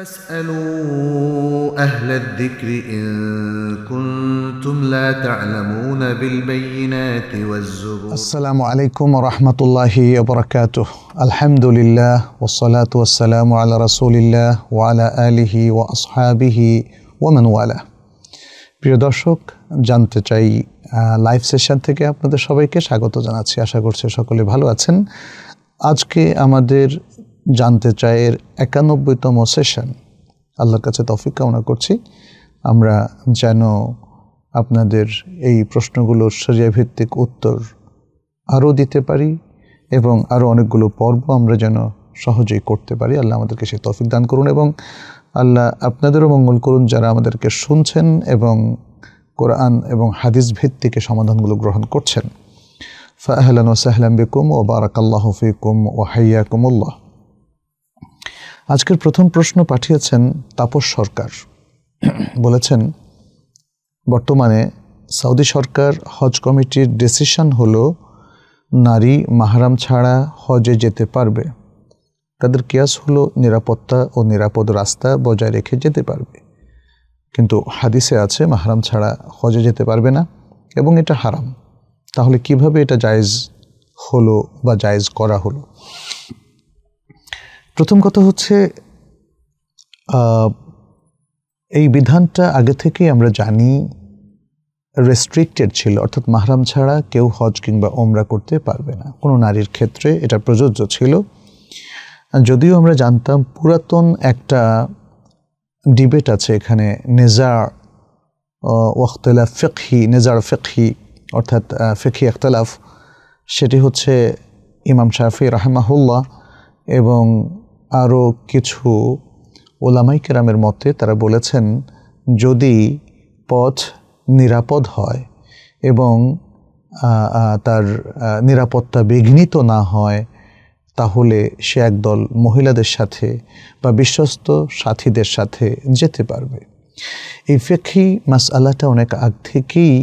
فاسألوا أهل الذكر إن كنتم لا تعلمون بالبينات والزبور السلام عليكم ورحمة الله وبركاته الحمد لله والصلاة والسلام على رسول الله وعلى آله وأصحابه ومن والاه প্রিয় দর্শক জানতে চাই লাইভ সেশন থেকে আপনাদের সবাইকে স্বাগত জানাচ্ছি আশা করছি সকলে ভালো আছেন আজকে আমাদের জানতে এর একানব্বইতম সেশন আল্লাহর কাছে তফিক কামনা করছি আমরা যেন আপনাদের এই প্রশ্নগুলোর ভিত্তিক উত্তর আরও দিতে পারি এবং আরও অনেকগুলো পর্ব আমরা যেন সহজেই করতে পারি আল্লাহ আমাদেরকে সেই তফিক দান করুন এবং আল্লাহ আপনাদেরও মঙ্গল করুন যারা আমাদেরকে শুনছেন এবং কোরআন এবং হাদিস ভিত্তিকে সমাধানগুলো গ্রহণ করছেন ফাহলান ওসাহলাম বিকুম ও বারাকাল্লাহ ফিকুম ও হাইয়াকুমুল্লাহ আজকের প্রথম প্রশ্ন পাঠিয়েছেন তাপস সরকার বলেছেন বর্তমানে সৌদি সরকার হজ কমিটির ডিসিশন হল নারী মাহারাম ছাড়া হজে যেতে পারবে তাদের কেয়াস হলো নিরাপত্তা ও নিরাপদ রাস্তা বজায় রেখে যেতে পারবে কিন্তু হাদিসে আছে মাহারাম ছাড়া হজে যেতে পারবে না এবং এটা হারাম তাহলে কিভাবে এটা জায়েজ হলো বা জায়েজ করা হলো প্রথম কথা হচ্ছে এই বিধানটা আগে থেকেই আমরা জানি রেস্ট্রিক্টেড ছিল অর্থাৎ মাহরাম ছাড়া কেউ হজ কিংবা ওমরা করতে পারবে না কোনো নারীর ক্ষেত্রে এটা প্রযোজ্য ছিল যদিও আমরা জানতাম পুরাতন একটা ডিবেট আছে এখানে নেজার ওয়াখতলা ফেকহি নেজার ফেকহি অর্থাৎ ফেকি আখতলাফ সেটি হচ্ছে ইমাম শাফি রাহমাহুল্লাহ এবং আরও কিছু ওলামাই কেরামের মতে তারা বলেছেন যদি পথ নিরাপদ হয় এবং তার নিরাপত্তা বিঘ্নিত না হয় তাহলে সে একদল মহিলাদের সাথে বা বিশ্বস্ত সাথীদের সাথে যেতে পারবে এই ফেক্ষি মাস আল্লাহটা অনেক আগ থেকেই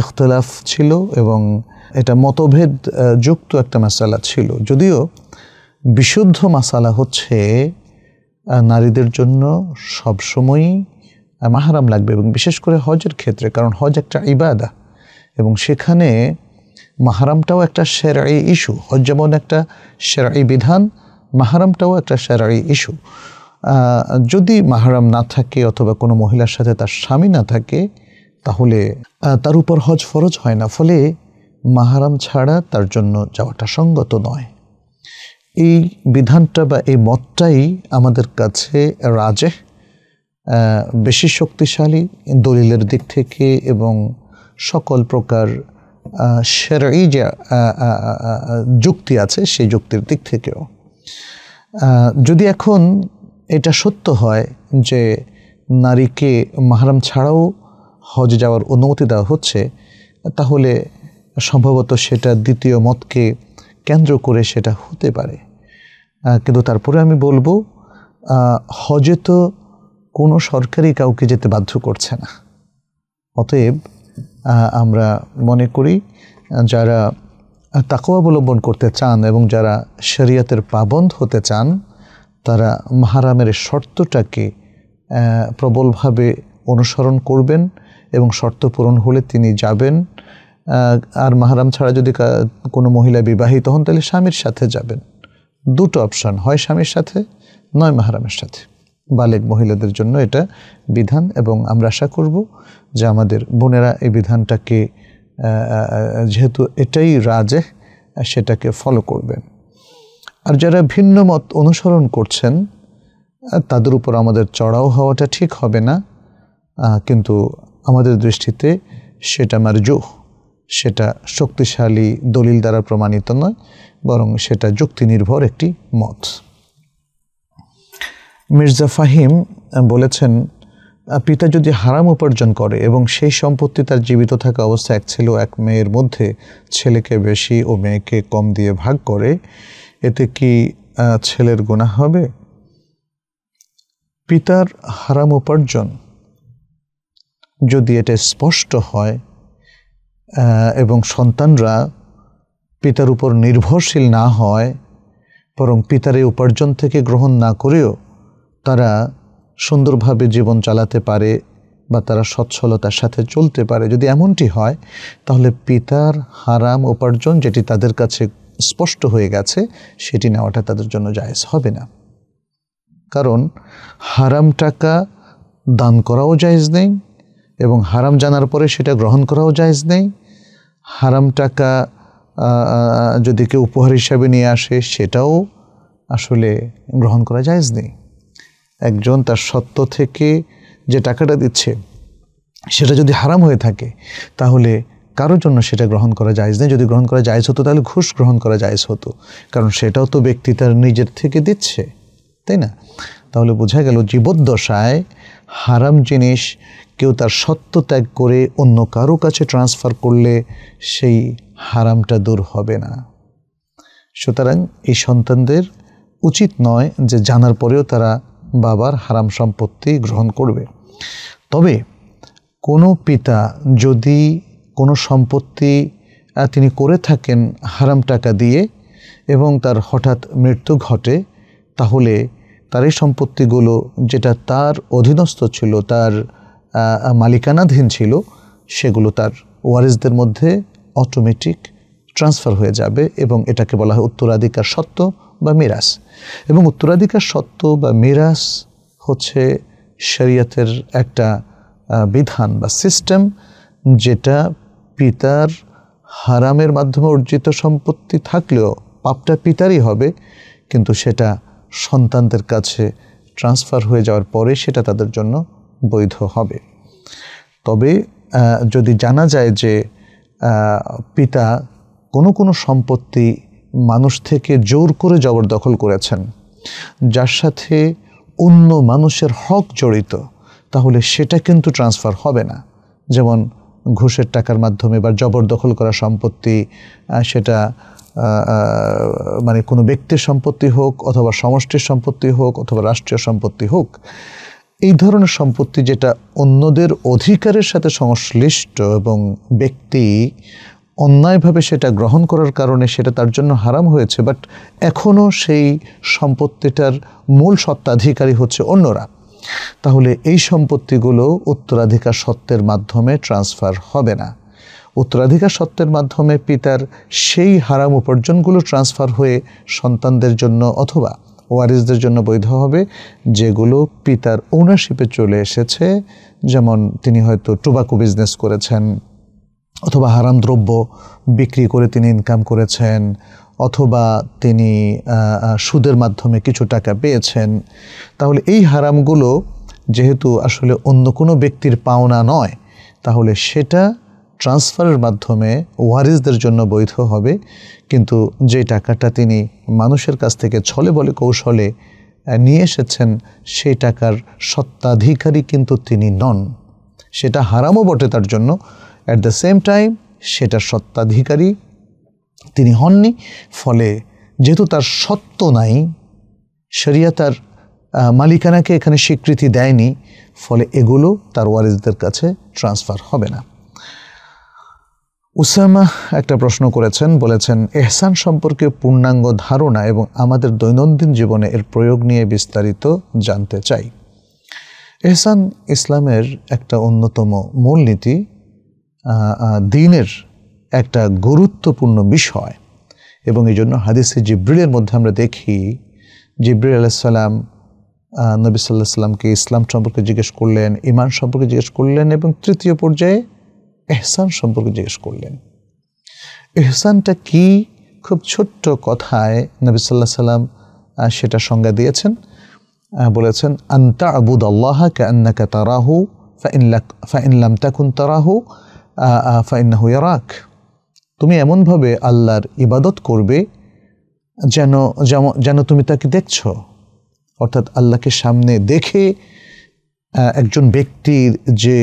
এখতলাফ ছিল এবং এটা মতভেদ যুক্ত একটা মাসালা ছিল যদিও বিশুদ্ধ মাসালা হচ্ছে নারীদের জন্য সবসময়ই মাহারাম লাগবে এবং বিশেষ করে হজের ক্ষেত্রে কারণ হজ একটা ইবাদা এবং সেখানে মাহারামটাও একটা সেরাই ইস্যু হজ যেমন একটা সেরাই বিধান মাহারামটাও একটা সেরাই ইস্যু যদি মাহারাম না থাকে অথবা কোনো মহিলার সাথে তার স্বামী না থাকে তাহলে তার উপর হজ ফরজ হয় না ফলে মাহারাম ছাড়া তার জন্য যাওয়াটা সঙ্গত নয় এই বিধানটা বা এই মতটাই আমাদের কাছে রাজে বেশি শক্তিশালী দলিলের দিক থেকে এবং সকল প্রকার সেরাই যে যুক্তি আছে সেই যুক্তির দিক থেকেও যদি এখন এটা সত্য হয় যে নারীকে মাহারাম ছাড়াও হজ যাওয়ার অনুমতি দেওয়া হচ্ছে তাহলে সম্ভবত সেটা দ্বিতীয় মতকে কেন্দ্র করে সেটা হতে পারে কিন্তু তারপরে আমি বলবো হজে তো কোনো সরকারি কাউকে যেতে বাধ্য করছে না অতএব আমরা মনে করি যারা তাকে অবলম্বন করতে চান এবং যারা শরিয়াতের পাবন্ধ হতে চান তারা মাহারামের শর্তটাকে প্রবলভাবে অনুসরণ করবেন এবং শর্ত পূরণ হলে তিনি যাবেন আর মাহারাম ছাড়া যদি কোনো মহিলা বিবাহিত হন তাহলে স্বামীর সাথে যাবেন দুটো অপশান হয় স্বামীর সাথে নয় মাহারামের সাথে বালেক মহিলাদের জন্য এটা বিধান এবং আমরা আশা করব যে আমাদের বোনেরা এই বিধানটাকে যেহেতু এটাই রাজে সেটাকে ফলো করবেন আর যারা ভিন্ন মত অনুসরণ করছেন তাদের উপর আমাদের চড়াও হওয়াটা ঠিক হবে না কিন্তু আমাদের দৃষ্টিতে সেটা আমার জোহ সেটা শক্তিশালী দলিল দ্বারা প্রমাণিত নয় বরং সেটা যুক্তি নির্ভর একটি মত মির্জা ফাহিম বলেছেন পিতা যদি হারাম উপার্জন করে এবং সেই সম্পত্তি তার জীবিত থাকা অবস্থা এক ছেলে এক মেয়ের মধ্যে ছেলেকে বেশি ও মেয়েকে কম দিয়ে ভাগ করে এতে কি ছেলের গুণা হবে পিতার হারাম উপার্জন যদি এটা স্পষ্ট হয় এবং সন্তানরা পিতার উপর নির্ভরশীল না হয় বরং পিতার এই উপার্জন থেকে গ্রহণ না করেও তারা সুন্দরভাবে জীবন চালাতে পারে বা তারা সচ্ছলতার সাথে চলতে পারে যদি এমনটি হয় তাহলে পিতার হারাম উপার্জন যেটি তাদের কাছে স্পষ্ট হয়ে গেছে সেটি নেওয়াটা তাদের জন্য জায়েজ হবে না কারণ হারাম টাকা দান করাও জায়েজ নেই এবং হারাম জানার পরে সেটা গ্রহণ করাও জায়জ নেই হারাম টাকা যদি কেউ উপহার হিসাবে নিয়ে আসে সেটাও আসলে গ্রহণ করা জায়জ নেই একজন তার সত্য থেকে যে টাকাটা দিচ্ছে সেটা যদি হারাম হয়ে থাকে তাহলে কারোর জন্য সেটা গ্রহণ করা যায়জ নেই যদি গ্রহণ করা যায়জ হতো তাহলে ঘুষ গ্রহণ করা যায়জ হতো কারণ সেটাও তো ব্যক্তি তার নিজের থেকে দিচ্ছে তাই না তাহলে বোঝা গেল জীবদ্দশায় হারাম জিনিস কেউ তার সত্য ত্যাগ করে অন্য কারো কাছে ট্রান্সফার করলে সেই হারামটা দূর হবে না সুতরাং এই সন্তানদের উচিত নয় যে জানার পরেও তারা বাবার হারাম সম্পত্তি গ্রহণ করবে তবে কোনো পিতা যদি কোনো সম্পত্তি তিনি করে থাকেন হারাম টাকা দিয়ে এবং তার হঠাৎ মৃত্যু ঘটে তাহলে তার এই সম্পত্তিগুলো যেটা তার অধীনস্থ ছিল তার মালিকানাধীন ছিল সেগুলো তার ওয়ারিসদের মধ্যে অটোমেটিক ট্রান্সফার হয়ে যাবে এবং এটাকে বলা হয় উত্তরাধিকার সত্ত্ব বা মিরাস এবং উত্তরাধিকার সত্ত্ব বা মিরাস হচ্ছে শরিয়াতের একটা বিধান বা সিস্টেম যেটা পিতার হারামের মাধ্যমে অর্জিত সম্পত্তি থাকলেও পাপটা পিতারই হবে কিন্তু সেটা সন্তানদের কাছে ট্রান্সফার হয়ে যাওয়ার পরে সেটা তাদের জন্য বৈধ হবে তবে যদি জানা যায় যে পিতা কোনো কোনো সম্পত্তি মানুষ থেকে জোর করে জবরদখল করেছেন যার সাথে অন্য মানুষের হক জড়িত তাহলে সেটা কিন্তু ট্রান্সফার হবে না যেমন ঘুষের টাকার মাধ্যমে বা জবরদখল করা সম্পত্তি সেটা মানে কোনো ব্যক্তির সম্পত্তি হোক অথবা সমষ্টির সম্পত্তি হোক অথবা রাষ্ট্রীয় সম্পত্তি হোক এই ধরনের সম্পত্তি যেটা অন্যদের অধিকারের সাথে সংশ্লিষ্ট এবং ব্যক্তি অন্যায়ভাবে সেটা গ্রহণ করার কারণে সেটা তার জন্য হারাম হয়েছে বাট এখনও সেই সম্পত্তিটার মূল সত্ত্বাধিকারী হচ্ছে অন্যরা তাহলে এই সম্পত্তিগুলো উত্তরাধিকার সত্ত্বের মাধ্যমে ট্রান্সফার হবে না উত্তরাধিকার সত্ত্বের মাধ্যমে পিতার সেই হারাম উপার্জনগুলো ট্রান্সফার হয়ে সন্তানদের জন্য অথবা ওয়ারিসদের জন্য বৈধ হবে যেগুলো পিতার ওনারশিপে চলে এসেছে যেমন তিনি হয়তো টোবাকো বিজনেস করেছেন অথবা হারাম দ্রব্য বিক্রি করে তিনি ইনকাম করেছেন অথবা তিনি সুদের মাধ্যমে কিছু টাকা পেয়েছেন তাহলে এই হারামগুলো যেহেতু আসলে অন্য কোনো ব্যক্তির পাওনা নয় তাহলে সেটা ট্রান্সফারের মাধ্যমে ওয়ারিসদের জন্য বৈধ হবে কিন্তু যে টাকাটা তিনি মানুষের কাছ থেকে ছলে বলে কৌশলে নিয়ে এসেছেন সেই টাকার সত্ত্বাধিকারী কিন্তু তিনি নন সেটা হারামও বটে তার জন্য অ্যাট দ্য সেম টাইম সেটার সত্ত্বাধিকারী তিনি হননি ফলে যেহেতু তার সত্য নাই শরিয়া তার মালিকানাকে এখানে স্বীকৃতি দেয়নি ফলে এগুলো তার ওয়ারিসদের কাছে ট্রান্সফার হবে না উসামা একটা প্রশ্ন করেছেন বলেছেন এহসান সম্পর্কে পূর্ণাঙ্গ ধারণা এবং আমাদের দৈনন্দিন জীবনে এর প্রয়োগ নিয়ে বিস্তারিত জানতে চাই এহসান ইসলামের একটা অন্যতম মূলনীতি দিনের একটা গুরুত্বপূর্ণ বিষয় এবং এই জন্য হাদিসে জিব্রিলের মধ্যে আমরা দেখি জিব্রিল আলাইসাল্লাম নবী সাল্লাহ সাল্লামকে ইসলাম সম্পর্কে জিজ্ঞেস করলেন ইমান সম্পর্কে জিজ্ঞেস করলেন এবং তৃতীয় পর্যায়ে এহসান সম্পর্কে জিজ্ঞেস করলেন এহসানটা কি খুব ছোট্ট কথায় নবী সাল্লাহ সাল্লাম সেটা সংজ্ঞা দিয়েছেন বলেছেন আন্তা আবুদ আল্লাহ কান্নাকা তারাহু ফাইনলাম তাকুন তারাহু ফাইন্না হুয়ারাক তুমি এমনভাবে আল্লাহর ইবাদত করবে যেন যেন তুমি তাকে দেখছ অর্থাৎ আল্লাহকে সামনে দেখে একজন ব্যক্তির যে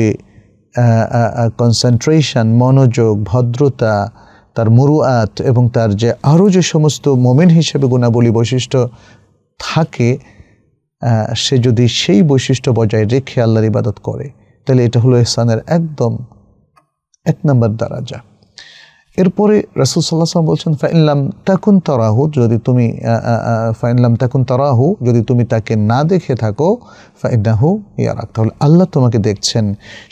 কনসেন্ট্রেশন মনোযোগ ভদ্রতা তার মরুয়াত এবং তার যে আরও যে সমস্ত মোমেন হিসেবে গুণাবলী বৈশিষ্ট্য থাকে সে যদি সেই বৈশিষ্ট্য বজায় রেখে আল্লাহর ইবাদত করে তাহলে এটা হলো এহসানের একদম এক নম্বর দ্বারা যা এরপরে রাসুল সাল্লাহ বলছেন ফাইনলাম তাকুন তরাহু যদি তুমি ফাইনলাম তাকুন তারাহু যদি তুমি তাকে না দেখে থাকো ফাইনাহু ইয়ারাক তাহলে আল্লাহ তোমাকে দেখছেন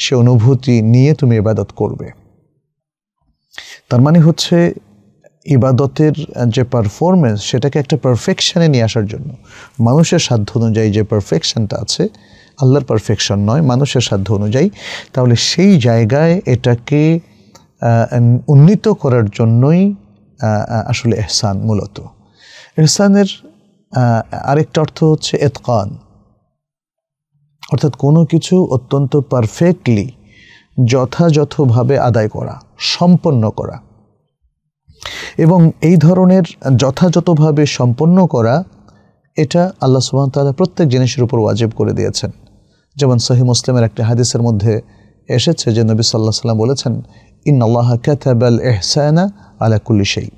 সে অনুভূতি নিয়ে তুমি ইবাদত করবে তার মানে হচ্ছে ইবাদতের যে পারফরমেন্স সেটাকে একটা পারফেকশানে নিয়ে আসার জন্য মানুষের সাধ্য অনুযায়ী যে পারফেকশানটা আছে আল্লাহর পারফেকশন নয় মানুষের সাধ্য অনুযায়ী তাহলে সেই জায়গায় এটাকে উন্নীত করার জন্যই আসলে এহসান মূলত এহসানের আরেকটা অর্থ হচ্ছে এতকান অর্থাৎ কোনো কিছু অত্যন্ত পারফেক্টলি যথাযথভাবে আদায় করা সম্পন্ন করা এবং এই ধরনের যথাযথভাবে সম্পন্ন করা এটা আল্লাহ সুবাহ তালা প্রত্যেক জিনিসের উপর ওয়াজিব করে দিয়েছেন যেমন সহি মুসলিমের একটি হাদিসের মধ্যে এসেছে যে নবী সাল্লাহ সাল্লাম বলেছেন ইন্নআল্লাহ কাতাব আল এহসানা আলা কুল্লি সেই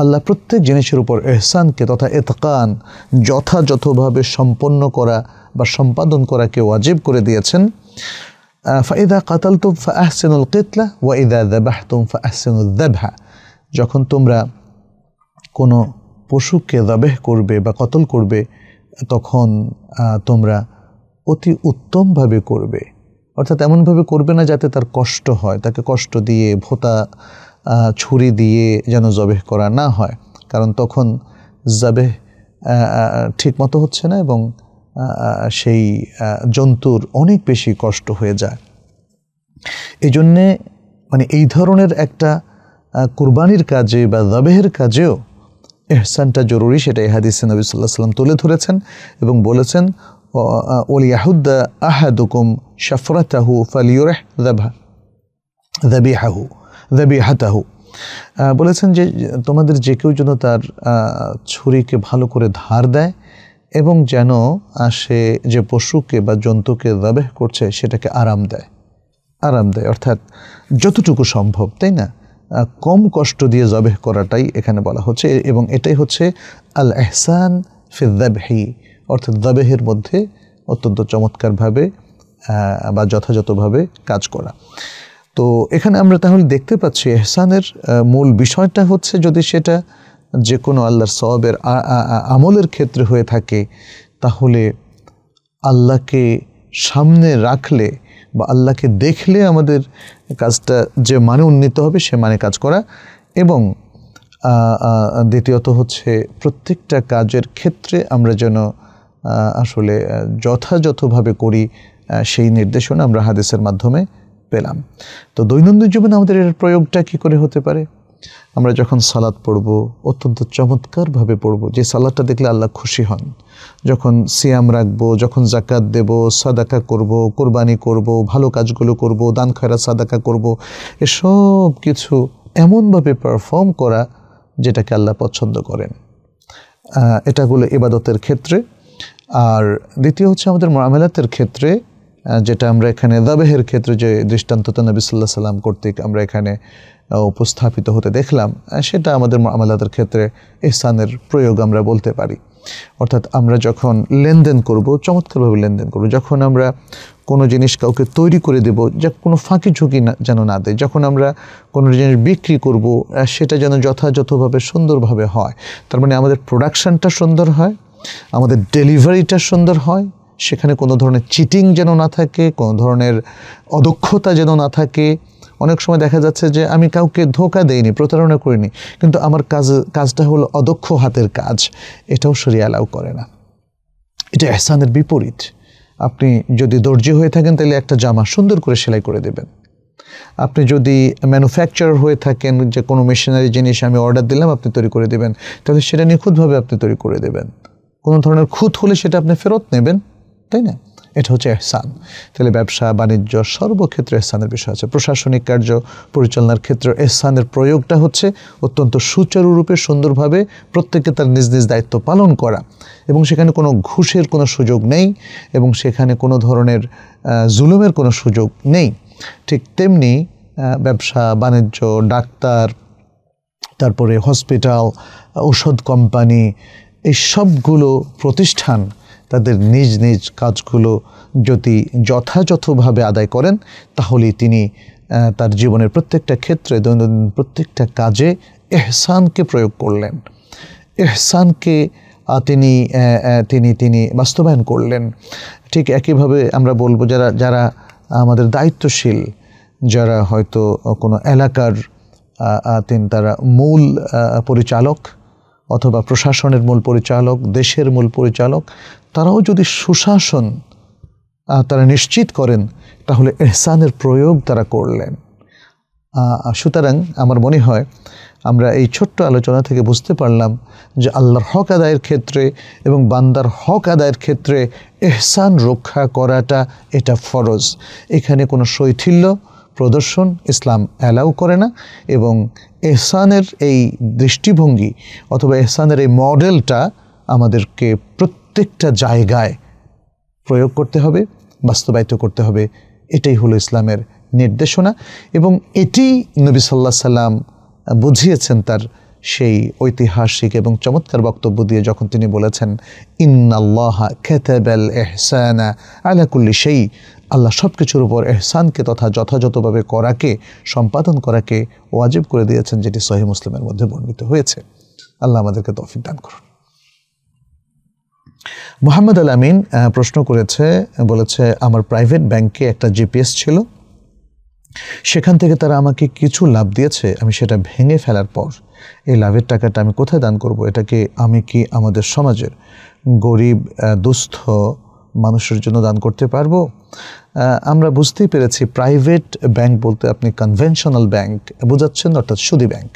আল্লাহ প্রত্যেক জিনিসের উপর এহসানকে তথা এতকান যথাযথভাবে সম্পন্ন করা বা সম্পাদন করাকে ওয়াজিব করে দিয়েছেন ফাইদা তুম ফা আহসেনুল কেতলা ওয়াইদা দেবাহ তুম ফা আহসেনুল দেবহা যখন তোমরা কোনো পশুকে দাবেহ করবে বা কতল করবে তখন তোমরা অতি উত্তমভাবে করবে অর্থাৎ এমনভাবে করবে না যাতে তার কষ্ট হয় তাকে কষ্ট দিয়ে ভোতা ছুরি দিয়ে যেন জবেহ করা না হয় কারণ তখন জবেহ ঠিক মতো হচ্ছে না এবং সেই জন্তুর অনেক বেশি কষ্ট হয়ে যায় এই জন্যে মানে এই ধরনের একটা কুরবানির কাজে বা জবেহের কাজেও এহসানটা জরুরি সেটা এহাদিস নবী সাল্লাহ সাল্লাম তুলে ধরেছেন এবং বলেছেন আহাদুকুম বলেছেন যে তোমাদের যে কেউ যেন তার ছুরিকে ভালো করে ধার দেয় এবং যেন সে যে পশুকে বা জন্তুকে দাবেহ করছে সেটাকে আরাম দেয় আরাম দেয় অর্থাৎ যতটুকু সম্ভব তাই না কম কষ্ট দিয়ে জবেহ করাটাই এখানে বলা হচ্ছে এবং এটাই হচ্ছে আল এহসান ফিদ্দাবহি অর্থাৎ দাবেহের মধ্যে অত্যন্ত চমৎকারভাবে বা যথাযথভাবে কাজ করা তো এখানে আমরা তাহলে দেখতে পাচ্ছি এহসানের মূল বিষয়টা হচ্ছে যদি সেটা যে কোনো আল্লাহর সবের আমলের ক্ষেত্রে হয়ে থাকে তাহলে আল্লাহকে সামনে রাখলে বা আল্লাহকে দেখলে আমাদের কাজটা যে মানে উন্নীত হবে সে মানে কাজ করা এবং দ্বিতীয়ত হচ্ছে প্রত্যেকটা কাজের ক্ষেত্রে আমরা যেন আসলে যথাযথভাবে করি সেই নির্দেশনা আমরা হাদিসের মাধ্যমে পেলাম তো দৈনন্দিন জীবনে আমাদের এর প্রয়োগটা কি করে হতে পারে আমরা যখন সালাদ পড়ব অত্যন্ত চমৎকারভাবে পড়ব যে সালাদটা দেখলে আল্লাহ খুশি হন যখন সিয়াম রাখবো যখন জাকাত দেব সাদাকা করব কোরবানি করব ভালো কাজগুলো করব দান খয়রা সাদাকা করব এসব কিছু এমনভাবে পারফর্ম করা যেটাকে আল্লাহ পছন্দ করেন এটাগুলো ইবাদতের ক্ষেত্রে আর দ্বিতীয় হচ্ছে আমাদের মামেলাতের ক্ষেত্রে যেটা আমরা এখানে দাবেহের ক্ষেত্রে যে দৃষ্টান্ততা নবী সাল্লাহ সাল্লাম কর্তৃক আমরা এখানে উপস্থাপিত হতে দেখলাম সেটা আমাদের মামলাতের ক্ষেত্রে এহসানের প্রয়োগ আমরা বলতে পারি অর্থাৎ আমরা যখন লেনদেন করব চমৎকারভাবে লেনদেন করব যখন আমরা কোনো জিনিস কাউকে তৈরি করে দেব যা কোনো ফাঁকি ঝুঁকি না যেন না দেয় যখন আমরা কোনো জিনিস বিক্রি করব সেটা যেন যথাযথভাবে সুন্দরভাবে হয় তার মানে আমাদের প্রোডাকশানটা সুন্দর হয় আমাদের ডেলিভারিটা সুন্দর হয় সেখানে কোনো ধরনের চিটিং যেন না থাকে কোনো ধরনের অদক্ষতা যেন না থাকে অনেক সময় দেখা যাচ্ছে যে আমি কাউকে ধোকা দেইনি প্রতারণা করিনি কিন্তু আমার কাজ কাজটা হলো অদক্ষ হাতের কাজ এটাও সরিয়ে অ্যালাউ করে না এটা এহসানের বিপরীত আপনি যদি দর্জি হয়ে থাকেন তাহলে একটা জামা সুন্দর করে সেলাই করে দেবেন আপনি যদি ম্যানুফ্যাকচারার হয়ে থাকেন যে কোনো মেশিনারি জিনিস আমি অর্ডার দিলাম আপনি তৈরি করে দেবেন তাহলে সেটা নিখুঁতভাবে আপনি তৈরি করে দেবেন কোনো ধরনের খুঁত হলে সেটা আপনি ফেরত নেবেন তাই না এটা হচ্ছে এহসান তাহলে ব্যবসা বাণিজ্য সর্বক্ষেত্রে এহসানের বিষয় আছে প্রশাসনিক কার্য পরিচালনার ক্ষেত্রে এহসানের প্রয়োগটা হচ্ছে অত্যন্ত সুচারুরূপে সুন্দরভাবে প্রত্যেকে তার নিজ নিজ দায়িত্ব পালন করা এবং সেখানে কোনো ঘুষের কোনো সুযোগ নেই এবং সেখানে কোনো ধরনের জুলুমের কোনো সুযোগ নেই ঠিক তেমনি ব্যবসা বাণিজ্য ডাক্তার তারপরে হসপিটাল ঔষধ কোম্পানি এই সবগুলো প্রতিষ্ঠান তাদের নিজ নিজ কাজগুলো যদি যথাযথভাবে আদায় করেন তাহলে তিনি তার জীবনের প্রত্যেকটা ক্ষেত্রে দৈনন্দিন প্রত্যেকটা কাজে এহসানকে প্রয়োগ করলেন এহসানকে তিনি তিনি তিনি বাস্তবায়ন করলেন ঠিক একইভাবে আমরা বলবো যারা যারা আমাদের দায়িত্বশীল যারা হয়তো কোনো এলাকার তিনি তারা মূল পরিচালক অথবা প্রশাসনের মূল পরিচালক দেশের মূল পরিচালক তারাও যদি সুশাসন তারা নিশ্চিত করেন তাহলে এহসানের প্রয়োগ তারা করলেন সুতরাং আমার মনে হয় আমরা এই ছোট্ট আলোচনা থেকে বুঝতে পারলাম যে আল্লাহর হক আদায়ের ক্ষেত্রে এবং বান্দার হক আদায়ের ক্ষেত্রে এহসান রক্ষা করাটা এটা ফরজ এখানে কোনো শৈথিল্য প্রদর্শন ইসলাম অ্যালাউ করে না এবং এহসানের এই দৃষ্টিভঙ্গি অথবা এহসানের এই মডেলটা আমাদেরকে প্রত্যেকটা জায়গায় প্রয়োগ করতে হবে বাস্তবায়িত করতে হবে এটাই হলো ইসলামের নির্দেশনা এবং এটি নবী সাল্লা সাল্লাম বুঝিয়েছেন তার সেই ঐতিহাসিক এবং চমৎকার বক্তব্য দিয়ে যখন তিনি বলেছেন ইন্নাল্লাহা খেতাবেল এহসানা আলাকুল্লি সেই আল্লাহ সব কিছুর উপর এহসানকে তথা যথাযথভাবে করাকে সম্পাদন করাকে ওয়াজিব করে দিয়েছেন যেটি সহি মুসলিমের মধ্যে বর্ণিত হয়েছে আল্লাহ আমাদেরকে তফিক দান করুন মোহাম্মদ আল আমিন প্রশ্ন করেছে বলেছে আমার প্রাইভেট ব্যাংকে একটা জিপিএস ছিল সেখান থেকে তারা আমাকে কিছু লাভ দিয়েছে আমি সেটা ভেঙে ফেলার পর এই লাভের টাকাটা আমি কোথায় দান করব এটাকে আমি কি আমাদের সমাজের গরিব দুস্থ মানুষের জন্য দান করতে পারবো আমরা বুঝতেই পেরেছি প্রাইভেট ব্যাংক বলতে আপনি কনভেনশনাল ব্যাংক বোঝাচ্ছেন অর্থাৎ সুদী ব্যাংক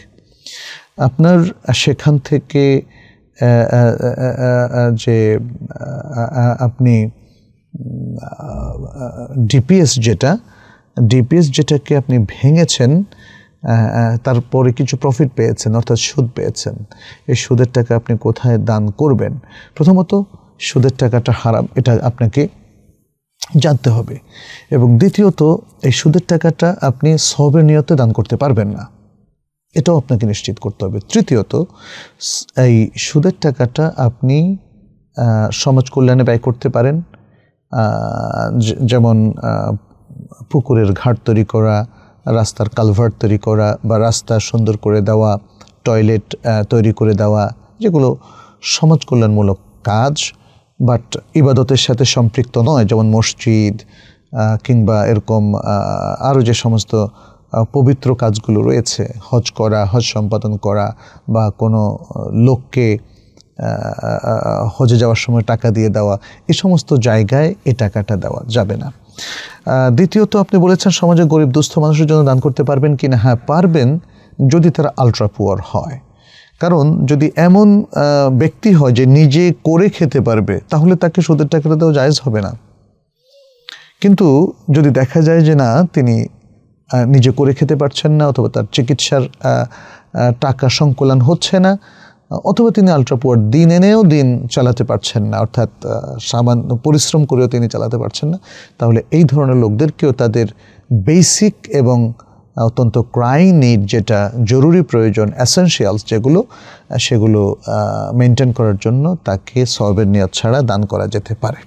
আপনার সেখান থেকে যে আপনি ডিপিএস যেটা ডিপিএস যেটাকে আপনি ভেঙেছেন তারপরে কিছু প্রফিট পেয়েছেন অর্থাৎ সুদ পেয়েছেন এই সুদের টাকা আপনি কোথায় দান করবেন প্রথমত সুদের টাকাটা হারাম এটা আপনাকে জানতে হবে এবং দ্বিতীয়ত এই সুদের টাকাটা আপনি সবের নিয়তে দান করতে পারবেন না এটাও আপনাকে নিশ্চিত করতে হবে তৃতীয়ত এই সুদের টাকাটা আপনি সমাজ কল্যাণে ব্যয় করতে পারেন যেমন পুকুরের ঘাট তৈরি করা রাস্তার কালভার্ট তৈরি করা বা রাস্তা সুন্দর করে দেওয়া টয়লেট তৈরি করে দেওয়া যেগুলো সমাজ কল্যাণমূলক কাজ বাট ইবাদতের সাথে সম্পৃক্ত নয় যেমন মসজিদ কিংবা এরকম আরও যে সমস্ত পবিত্র কাজগুলো রয়েছে হজ করা হজ সম্পাদন করা বা কোনো লোককে হজে যাওয়ার সময় টাকা দিয়ে দেওয়া এ সমস্ত জায়গায় এ টাকাটা দেওয়া যাবে না দ্বিতীয়ত আপনি বলেছেন সমাজে গরিব দুস্থ মানুষের জন্য দান করতে পারবেন কি না হ্যাঁ পারবেন যদি তারা আলট্রাপুয়ার হয় কারণ যদি এমন ব্যক্তি হয় যে নিজে করে খেতে পারবে তাহলে তাকে সুদের টাকাটা দেওয়া জায়জ হবে না কিন্তু যদি দেখা যায় যে না তিনি নিজে করে খেতে পারছেন না অথবা তার চিকিৎসার টাকা সংকলন হচ্ছে না অথবা তিনি আল্ট্রাপোয়ার দিন এনেও দিন চালাতে পারছেন না অর্থাৎ সামান্য পরিশ্রম করেও তিনি চালাতে পারছেন না তাহলে এই ধরনের লোকদেরকেও তাদের বেসিক এবং অত্যন্ত ক্রাইং নিড যেটা জরুরি প্রয়োজন অ্যাসেন্সিয়ালস যেগুলো সেগুলো মেনটেন করার জন্য তাকে সবের নিয়ত ছাড়া দান করা যেতে পারে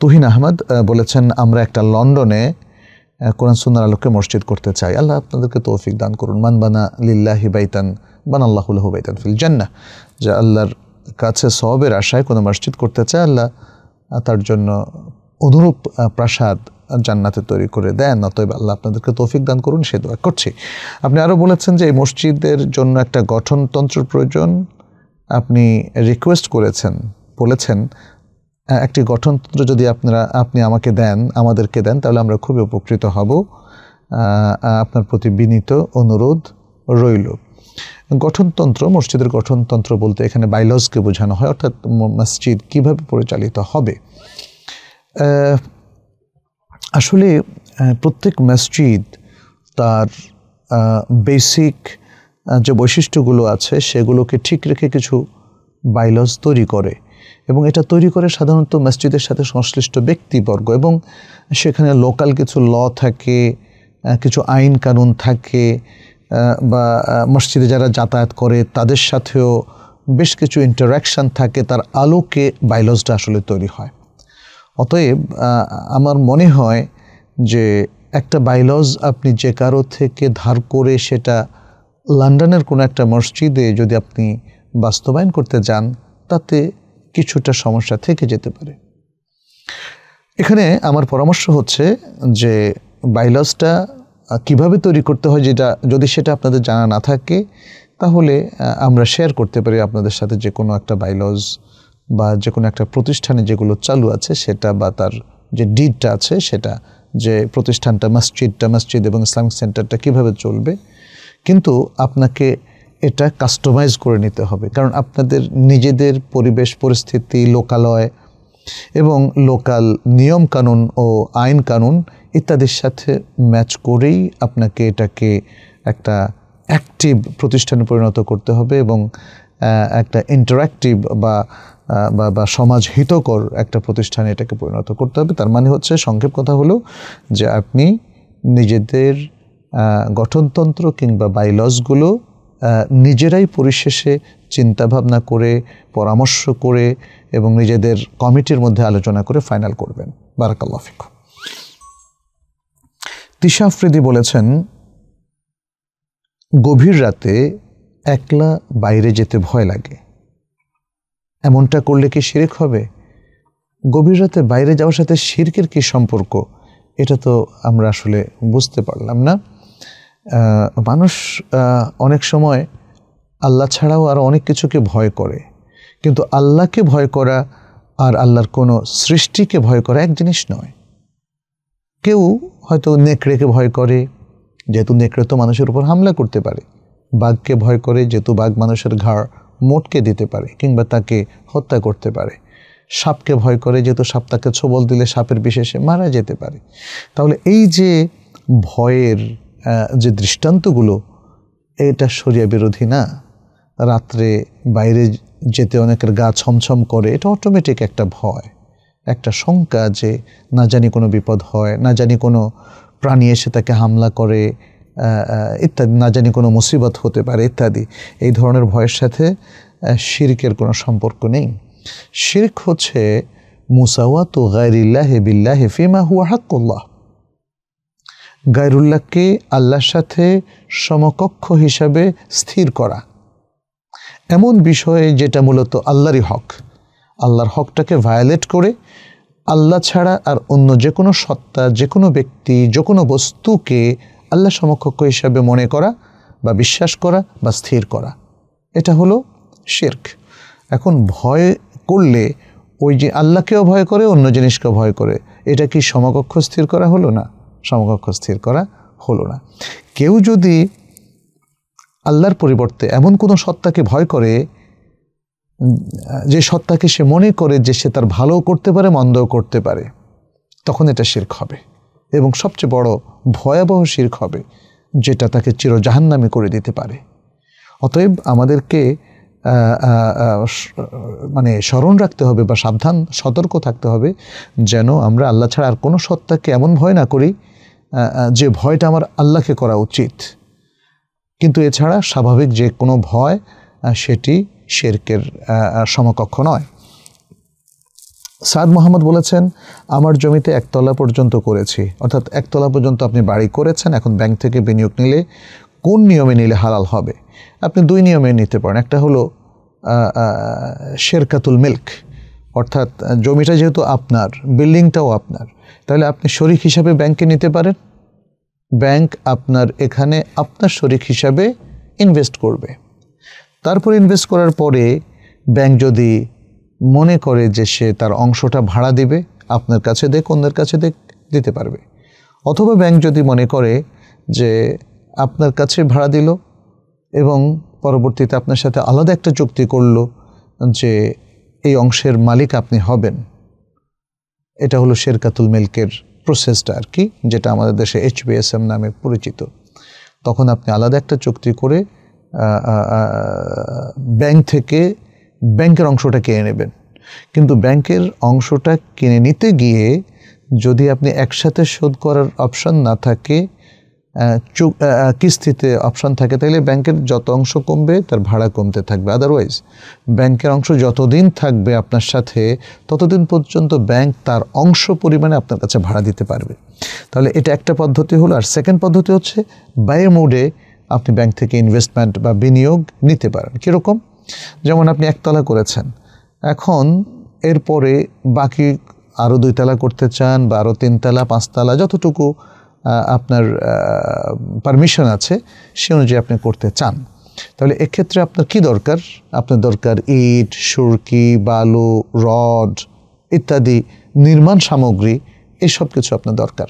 তুহিন আহমদ বলেছেন আমরা একটা লন্ডনে কোরআন সুন্দর আলোকে মসজিদ করতে চাই আল্লাহ আপনাদেরকে তৌফিক দান করুন মান বানা লিল্লাহি বাইতান বান আল্লাহুল্লাহ বাইতান ফিল জান্না যা আল্লাহর কাছে সবের আশায় কোনো মসজিদ করতে চায় আল্লাহ তার জন্য অনুরূপ প্রাসাদ জান্নাতে তৈরি করে দেন অতএব আল্লাহ আপনাদেরকে তৌফিক দান করুন সে দোয়া করছি আপনি আরও বলেছেন যে এই মসজিদের জন্য একটা গঠনতন্ত্রের প্রয়োজন আপনি রিকোয়েস্ট করেছেন বলেছেন একটি গঠনতন্ত্র যদি আপনারা আপনি আমাকে দেন আমাদেরকে দেন তাহলে আমরা খুবই উপকৃত হব আপনার প্রতি বিনীত অনুরোধ রইল গঠনতন্ত্র মসজিদের গঠনতন্ত্র বলতে এখানে বাইলজকে বোঝানো হয় অর্থাৎ মসজিদ কিভাবে পরিচালিত হবে আসলে প্রত্যেক মসজিদ তার বেসিক যে বৈশিষ্ট্যগুলো আছে সেগুলোকে ঠিক রেখে কিছু বাইলজ তৈরি করে এবং এটা তৈরি করে সাধারণত মসজিদের সাথে সংশ্লিষ্ট ব্যক্তিবর্গ এবং সেখানে লোকাল কিছু ল থাকে কিছু আইন কানুন থাকে বা মসজিদে যারা যাতায়াত করে তাদের সাথেও বেশ কিছু ইন্টারাকশান থাকে তার আলোকে বাইলজটা আসলে তৈরি হয় অতএব আমার মনে হয় যে একটা বাইলজ আপনি যে কারো থেকে ধার করে সেটা লন্ডনের কোনো একটা মসজিদে যদি আপনি বাস্তবায়ন করতে যান তাতে কিছুটা সমস্যা থেকে যেতে পারে এখানে আমার পরামর্শ হচ্ছে যে বাইলজটা কিভাবে তৈরি করতে হয় যেটা যদি সেটা আপনাদের জানা না থাকে তাহলে আমরা শেয়ার করতে পারি আপনাদের সাথে যে কোনো একটা বাইলজ বা যে কোনো একটা প্রতিষ্ঠানে যেগুলো চালু আছে সেটা বা তার যে ডিডটা আছে সেটা যে প্রতিষ্ঠানটা মসজিদটা মসজিদ এবং ইসলামিক সেন্টারটা কিভাবে চলবে কিন্তু আপনাকে এটা কাস্টমাইজ করে নিতে হবে কারণ আপনাদের নিজেদের পরিবেশ পরিস্থিতি লোকালয় এবং লোকাল নিয়ম কানুন ও আইন কানুন ইত্যাদির সাথে ম্যাচ করেই আপনাকে এটাকে একটা অ্যাক্টিভ প্রতিষ্ঠানে পরিণত করতে হবে এবং একটা ইন্টারাক্টিভ বা বা বা সমাজ হিতকর একটা প্রতিষ্ঠানে এটাকে পরিণত করতে হবে তার মানে হচ্ছে সংক্ষেপ কথা হলো যে আপনি নিজেদের গঠনতন্ত্র কিংবা বাইলসগুলো নিজেরাই পরিশেষে চিন্তাভাবনা করে পরামর্শ করে এবং নিজেদের কমিটির মধ্যে আলোচনা করে ফাইনাল করবেন বারাকাল্লাফিক তিশা আফ্রিদি বলেছেন গভীর রাতে একলা বাইরে যেতে ভয় লাগে এমনটা করলে কি শিরিক হবে গভীর রাতে বাইরে যাওয়ার সাথে শিরকের কি সম্পর্ক এটা তো আমরা আসলে বুঝতে পারলাম না মানুষ অনেক সময় আল্লাহ ছাড়াও আর অনেক কিছুকে ভয় করে কিন্তু আল্লাহকে ভয় করা আর আল্লাহর কোনো সৃষ্টিকে ভয় করা এক জিনিস নয় কেউ হয়তো নেকড়েকে ভয় করে যেহেতু নেকড়ে তো মানুষের উপর হামলা করতে পারে বাঘকে ভয় করে যেহেতু বাঘ মানুষের ঘাড় মোটকে দিতে পারে কিংবা তাকে হত্যা করতে পারে সাপকে ভয় করে যেহেতু সাপ তাকে ছোবল দিলে সাপের বিশেষে মারা যেতে পারে তাহলে এই যে ভয়ের যে দৃষ্টান্তগুলো এটা সরিয়া বিরোধী না রাত্রে বাইরে যেতে অনেকের গা ছমছম করে এটা অটোমেটিক একটা ভয় একটা শঙ্কা যে না জানি কোনো বিপদ হয় না জানি কোনো প্রাণী এসে তাকে হামলা করে ইত্যাদি না জানি কোনো মুসিবত হতে পারে ইত্যাদি এই ধরনের ভয়ের সাথে শিরকের কোনো সম্পর্ক নেই শির্ক হচ্ছে মুসাওয়াত গায়রিল্লাহে বিল্লাহে ফিমা হুয়া হাক্কুল্লাহ গায়রুল্লাহকে আল্লাহর সাথে সমকক্ষ হিসাবে স্থির করা এমন বিষয়ে যেটা মূলত আল্লাহরই হক আল্লাহর হকটাকে ভায়োলেট করে আল্লাহ ছাড়া আর অন্য যে কোনো সত্তা যে কোনো ব্যক্তি যে কোনো বস্তুকে আল্লাহ সমকক্ষ হিসাবে মনে করা বা বিশ্বাস করা বা স্থির করা এটা হলো শেরক এখন ভয় করলে ওই যে আল্লাহকেও ভয় করে অন্য জিনিসকেও ভয় করে এটা কি সমকক্ষ স্থির করা হলো না সমকক্ষ স্থির করা হলো না কেউ যদি আল্লাহর পরিবর্তে এমন কোনো সত্তাকে ভয় করে যে সত্তাকে সে মনে করে যে সে তার ভালো করতে পারে মন্দও করতে পারে তখন এটা শেরক হবে এবং সবচেয়ে বড় ভয়াবহ শির্ক হবে যেটা তাকে চিরজাহান্নামে করে দিতে পারে অতএব আমাদেরকে মানে স্মরণ রাখতে হবে বা সাবধান সতর্ক থাকতে হবে যেন আমরা আল্লাহ ছাড়া আর কোনো সত্তাকে এমন ভয় না করি যে ভয়টা আমার আল্লাহকে করা উচিত কিন্তু এছাড়া স্বাভাবিক যে কোনো ভয় সেটি শেরকের সমকক্ষ নয় সাদ মোহাম্মদ বলেছেন আমার জমিতে একতলা পর্যন্ত করেছি অর্থাৎ একতলা পর্যন্ত আপনি বাড়ি করেছেন এখন ব্যাংক থেকে বিনিয়োগ নিলে কোন নিয়মে নিলে হালাল হবে আপনি দুই নিয়মে নিতে পারেন একটা হলো শেরকাতুল মিল্ক অর্থাৎ জমিটা যেহেতু আপনার বিল্ডিংটাও আপনার তাহলে আপনি শরিক হিসাবে ব্যাংকে নিতে পারেন ব্যাংক আপনার এখানে আপনার শরিক হিসাবে ইনভেস্ট করবে তারপর ইনভেস্ট করার পরে ব্যাংক যদি মনে করে যে সে তার অংশটা ভাড়া দিবে আপনার কাছে দেখ অন্যের কাছে দেখ দিতে পারবে অথবা ব্যাংক যদি মনে করে যে আপনার কাছে ভাড়া দিল এবং পরবর্তীতে আপনার সাথে আলাদা একটা চুক্তি করল যে এই অংশের মালিক আপনি হবেন এটা হলো শেরকাতুল মিল্কের প্রসেসটা আর কি যেটা আমাদের দেশে এইচবিএসএম নামে পরিচিত তখন আপনি আলাদা একটা চুক্তি করে ব্যাংক থেকে ব্যাংকের অংশটা কিনে নেবেন কিন্তু ব্যাংকের অংশটা কিনে নিতে গিয়ে যদি আপনি একসাথে শোধ করার অপশান না থাকে কিস্তিতে অপশান থাকে তাহলে ব্যাংকের যত অংশ কমবে তার ভাড়া কমতে থাকবে আদারওয়াইজ ব্যাংকের অংশ যতদিন থাকবে আপনার সাথে ততদিন পর্যন্ত ব্যাংক তার অংশ পরিমাণে আপনার কাছে ভাড়া দিতে পারবে তাহলে এটা একটা পদ্ধতি হলো আর সেকেন্ড পদ্ধতি হচ্ছে বায়ে মোডে আপনি ব্যাংক থেকে ইনভেস্টমেন্ট বা বিনিয়োগ নিতে পারেন কীরকম যেমন আপনি একতলা করেছেন এখন এরপরে বাকি আরও দুইতলা করতে চান বা আরও তিনতলা পাঁচতলা যতটুকু আপনার পারমিশন আছে সে অনুযায়ী আপনি করতে চান তাহলে এক্ষেত্রে আপনার কি দরকার আপনার দরকার ইট সুরকি বালু রড ইত্যাদি নির্মাণ সামগ্রী এসব কিছু আপনার দরকার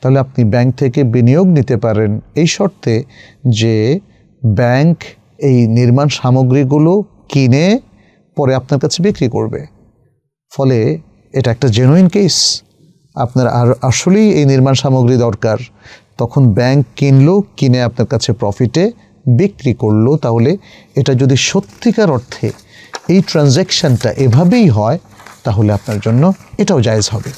তাহলে আপনি ব্যাংক থেকে বিনিয়োগ নিতে পারেন এই শর্তে যে ব্যাংক এই নির্মাণ সামগ্রীগুলো কিনে পরে আপনার কাছে বিক্রি করবে ফলে এটা একটা জেনুইন কেস আপনার আর আসলেই এই নির্মাণ সামগ্রী দরকার তখন ব্যাংক কিনলো কিনে আপনার কাছে প্রফিটে বিক্রি করলো তাহলে এটা যদি সত্যিকার অর্থে এই ট্রানজ্যাকশানটা এভাবেই হয় তাহলে আপনার জন্য এটাও জায়জ হবে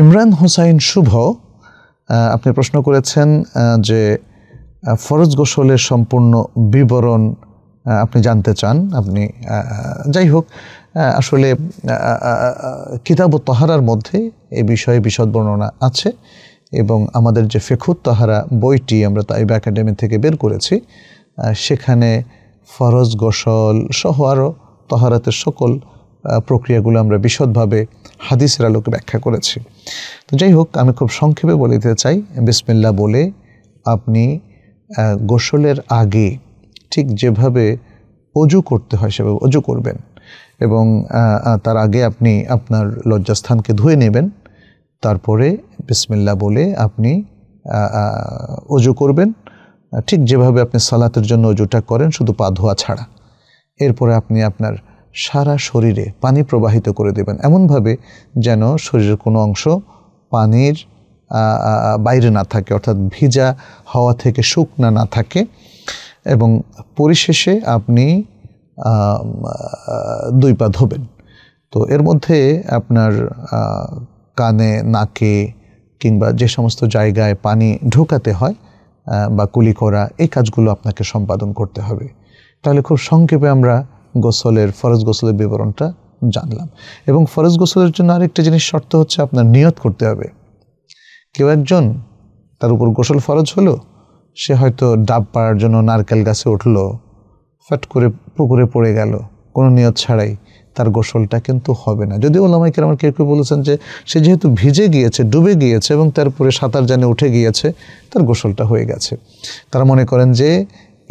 ইমরান হোসাইন শুভ আপনি প্রশ্ন করেছেন যে ফরজ গোসলের সম্পূর্ণ বিবরণ আপনি জানতে চান আপনি যাই হোক আসলে কিতাব ও তহারার মধ্যে এ বিষয়ে বিশদ বর্ণনা আছে এবং আমাদের যে ফেখুত তাহারা বইটি আমরা তাইব একাডেমি থেকে বের করেছি সেখানে ফরজ গোসল সহ আরও তহারাতের সকল প্রক্রিয়াগুলো আমরা বিশদভাবে হাদিসের আলোকে ব্যাখ্যা করেছি তো যাই হোক আমি খুব সংক্ষেপে বলে দিতে চাই বিসমিল্লা বলে আপনি গোসলের আগে ঠিক যেভাবে অজু করতে হয় সেভাবে অজু করবেন এবং তার আগে আপনি আপনার লজ্জাস্থানকে ধুয়ে নেবেন তারপরে বিসমিল্লা বলে আপনি অজু করবেন ঠিক যেভাবে আপনি সালাতের জন্য অজুটা করেন শুধু পা ধোয়া ছাড়া এরপরে আপনি আপনার সারা শরীরে পানি প্রবাহিত করে দেবেন এমনভাবে যেন শরীরের কোনো অংশ পানির বাইরে না থাকে অর্থাৎ ভিজা হওয়া থেকে শুকনা না থাকে এবং পরিশেষে আপনি দুই পা ধোবেন তো এর মধ্যে আপনার কানে নাকে কিংবা যে সমস্ত জায়গায় পানি ঢোকাতে হয় বা কুলি করা এই কাজগুলো আপনাকে সম্পাদন করতে হবে তাহলে খুব সংক্ষেপে আমরা গোসলের ফরজ গোসলের বিবরণটা জানলাম এবং ফরজ গোসলের জন্য আরেকটা জিনিস শর্ত হচ্ছে আপনার নিয়ত করতে হবে কেউ একজন তার উপর গোসল ফরজ হলো সে হয়তো ডাব পাড়ার জন্য নারকেল গাছে উঠল ফ্যাট করে পুকুরে পড়ে গেল কোনো নিয়ত ছাড়াই তার গোসলটা কিন্তু হবে না যদিও ওলামাই কেরামার কেউ কেউ বলেছেন যে সে যেহেতু ভিজে গিয়েছে ডুবে গিয়েছে এবং তারপরে সাঁতার জানে উঠে গিয়েছে তার গোসলটা হয়ে গেছে তারা মনে করেন যে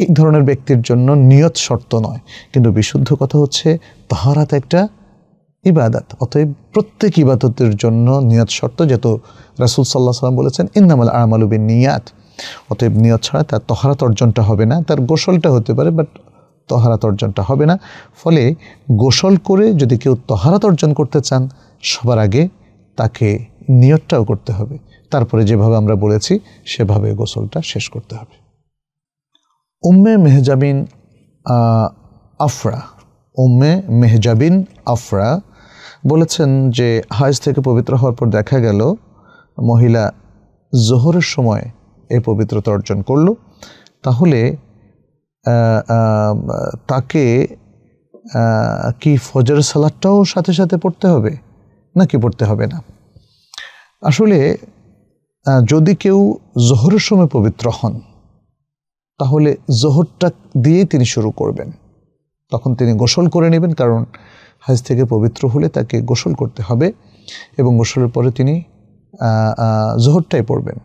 এই ধরনের ব্যক্তির জন্য নিয়ত শর্ত নয় কিন্তু বিশুদ্ধ কথা হচ্ছে তাহারাত একটা ইবাদত অতএব প্রত্যেক ইবাদতের জন্য নিয়ত শর্ত যেহেতু রাসুল সাল্লাহ সাল্লাম বলেছেন ইন্নামাল আমালুবিন নিয়াত অতএব নিয়ত ছাড়া তার তহারাত অর্জনটা হবে না তার গোসলটা হতে পারে বাট তহারাত অর্জনটা হবে না ফলে গোসল করে যদি কেউ তহারাত অর্জন করতে চান সবার আগে তাকে নিয়তটাও করতে হবে তারপরে যেভাবে আমরা বলেছি সেভাবে গোসলটা শেষ করতে হবে উম্মে মেহজাবিন আফরা উম্মে মেহজাবিন আফরা বলেছেন যে হাইজ থেকে পবিত্র হওয়ার পর দেখা গেল মহিলা জোহরের সময় এই পবিত্রতা অর্জন করল তাহলে তাকে কি ফজর সালাদটাও সাথে সাথে পড়তে হবে নাকি পড়তে হবে না আসলে যদি কেউ জোহরের সময় পবিত্র হন তাহলে জোহরটা দিয়েই তিনি শুরু করবেন তখন তিনি গোসল করে নেবেন কারণ হাজ থেকে পবিত্র হলে তাকে গোসল করতে হবে এবং গোসলের পরে তিনি জোহরটাই পড়বেন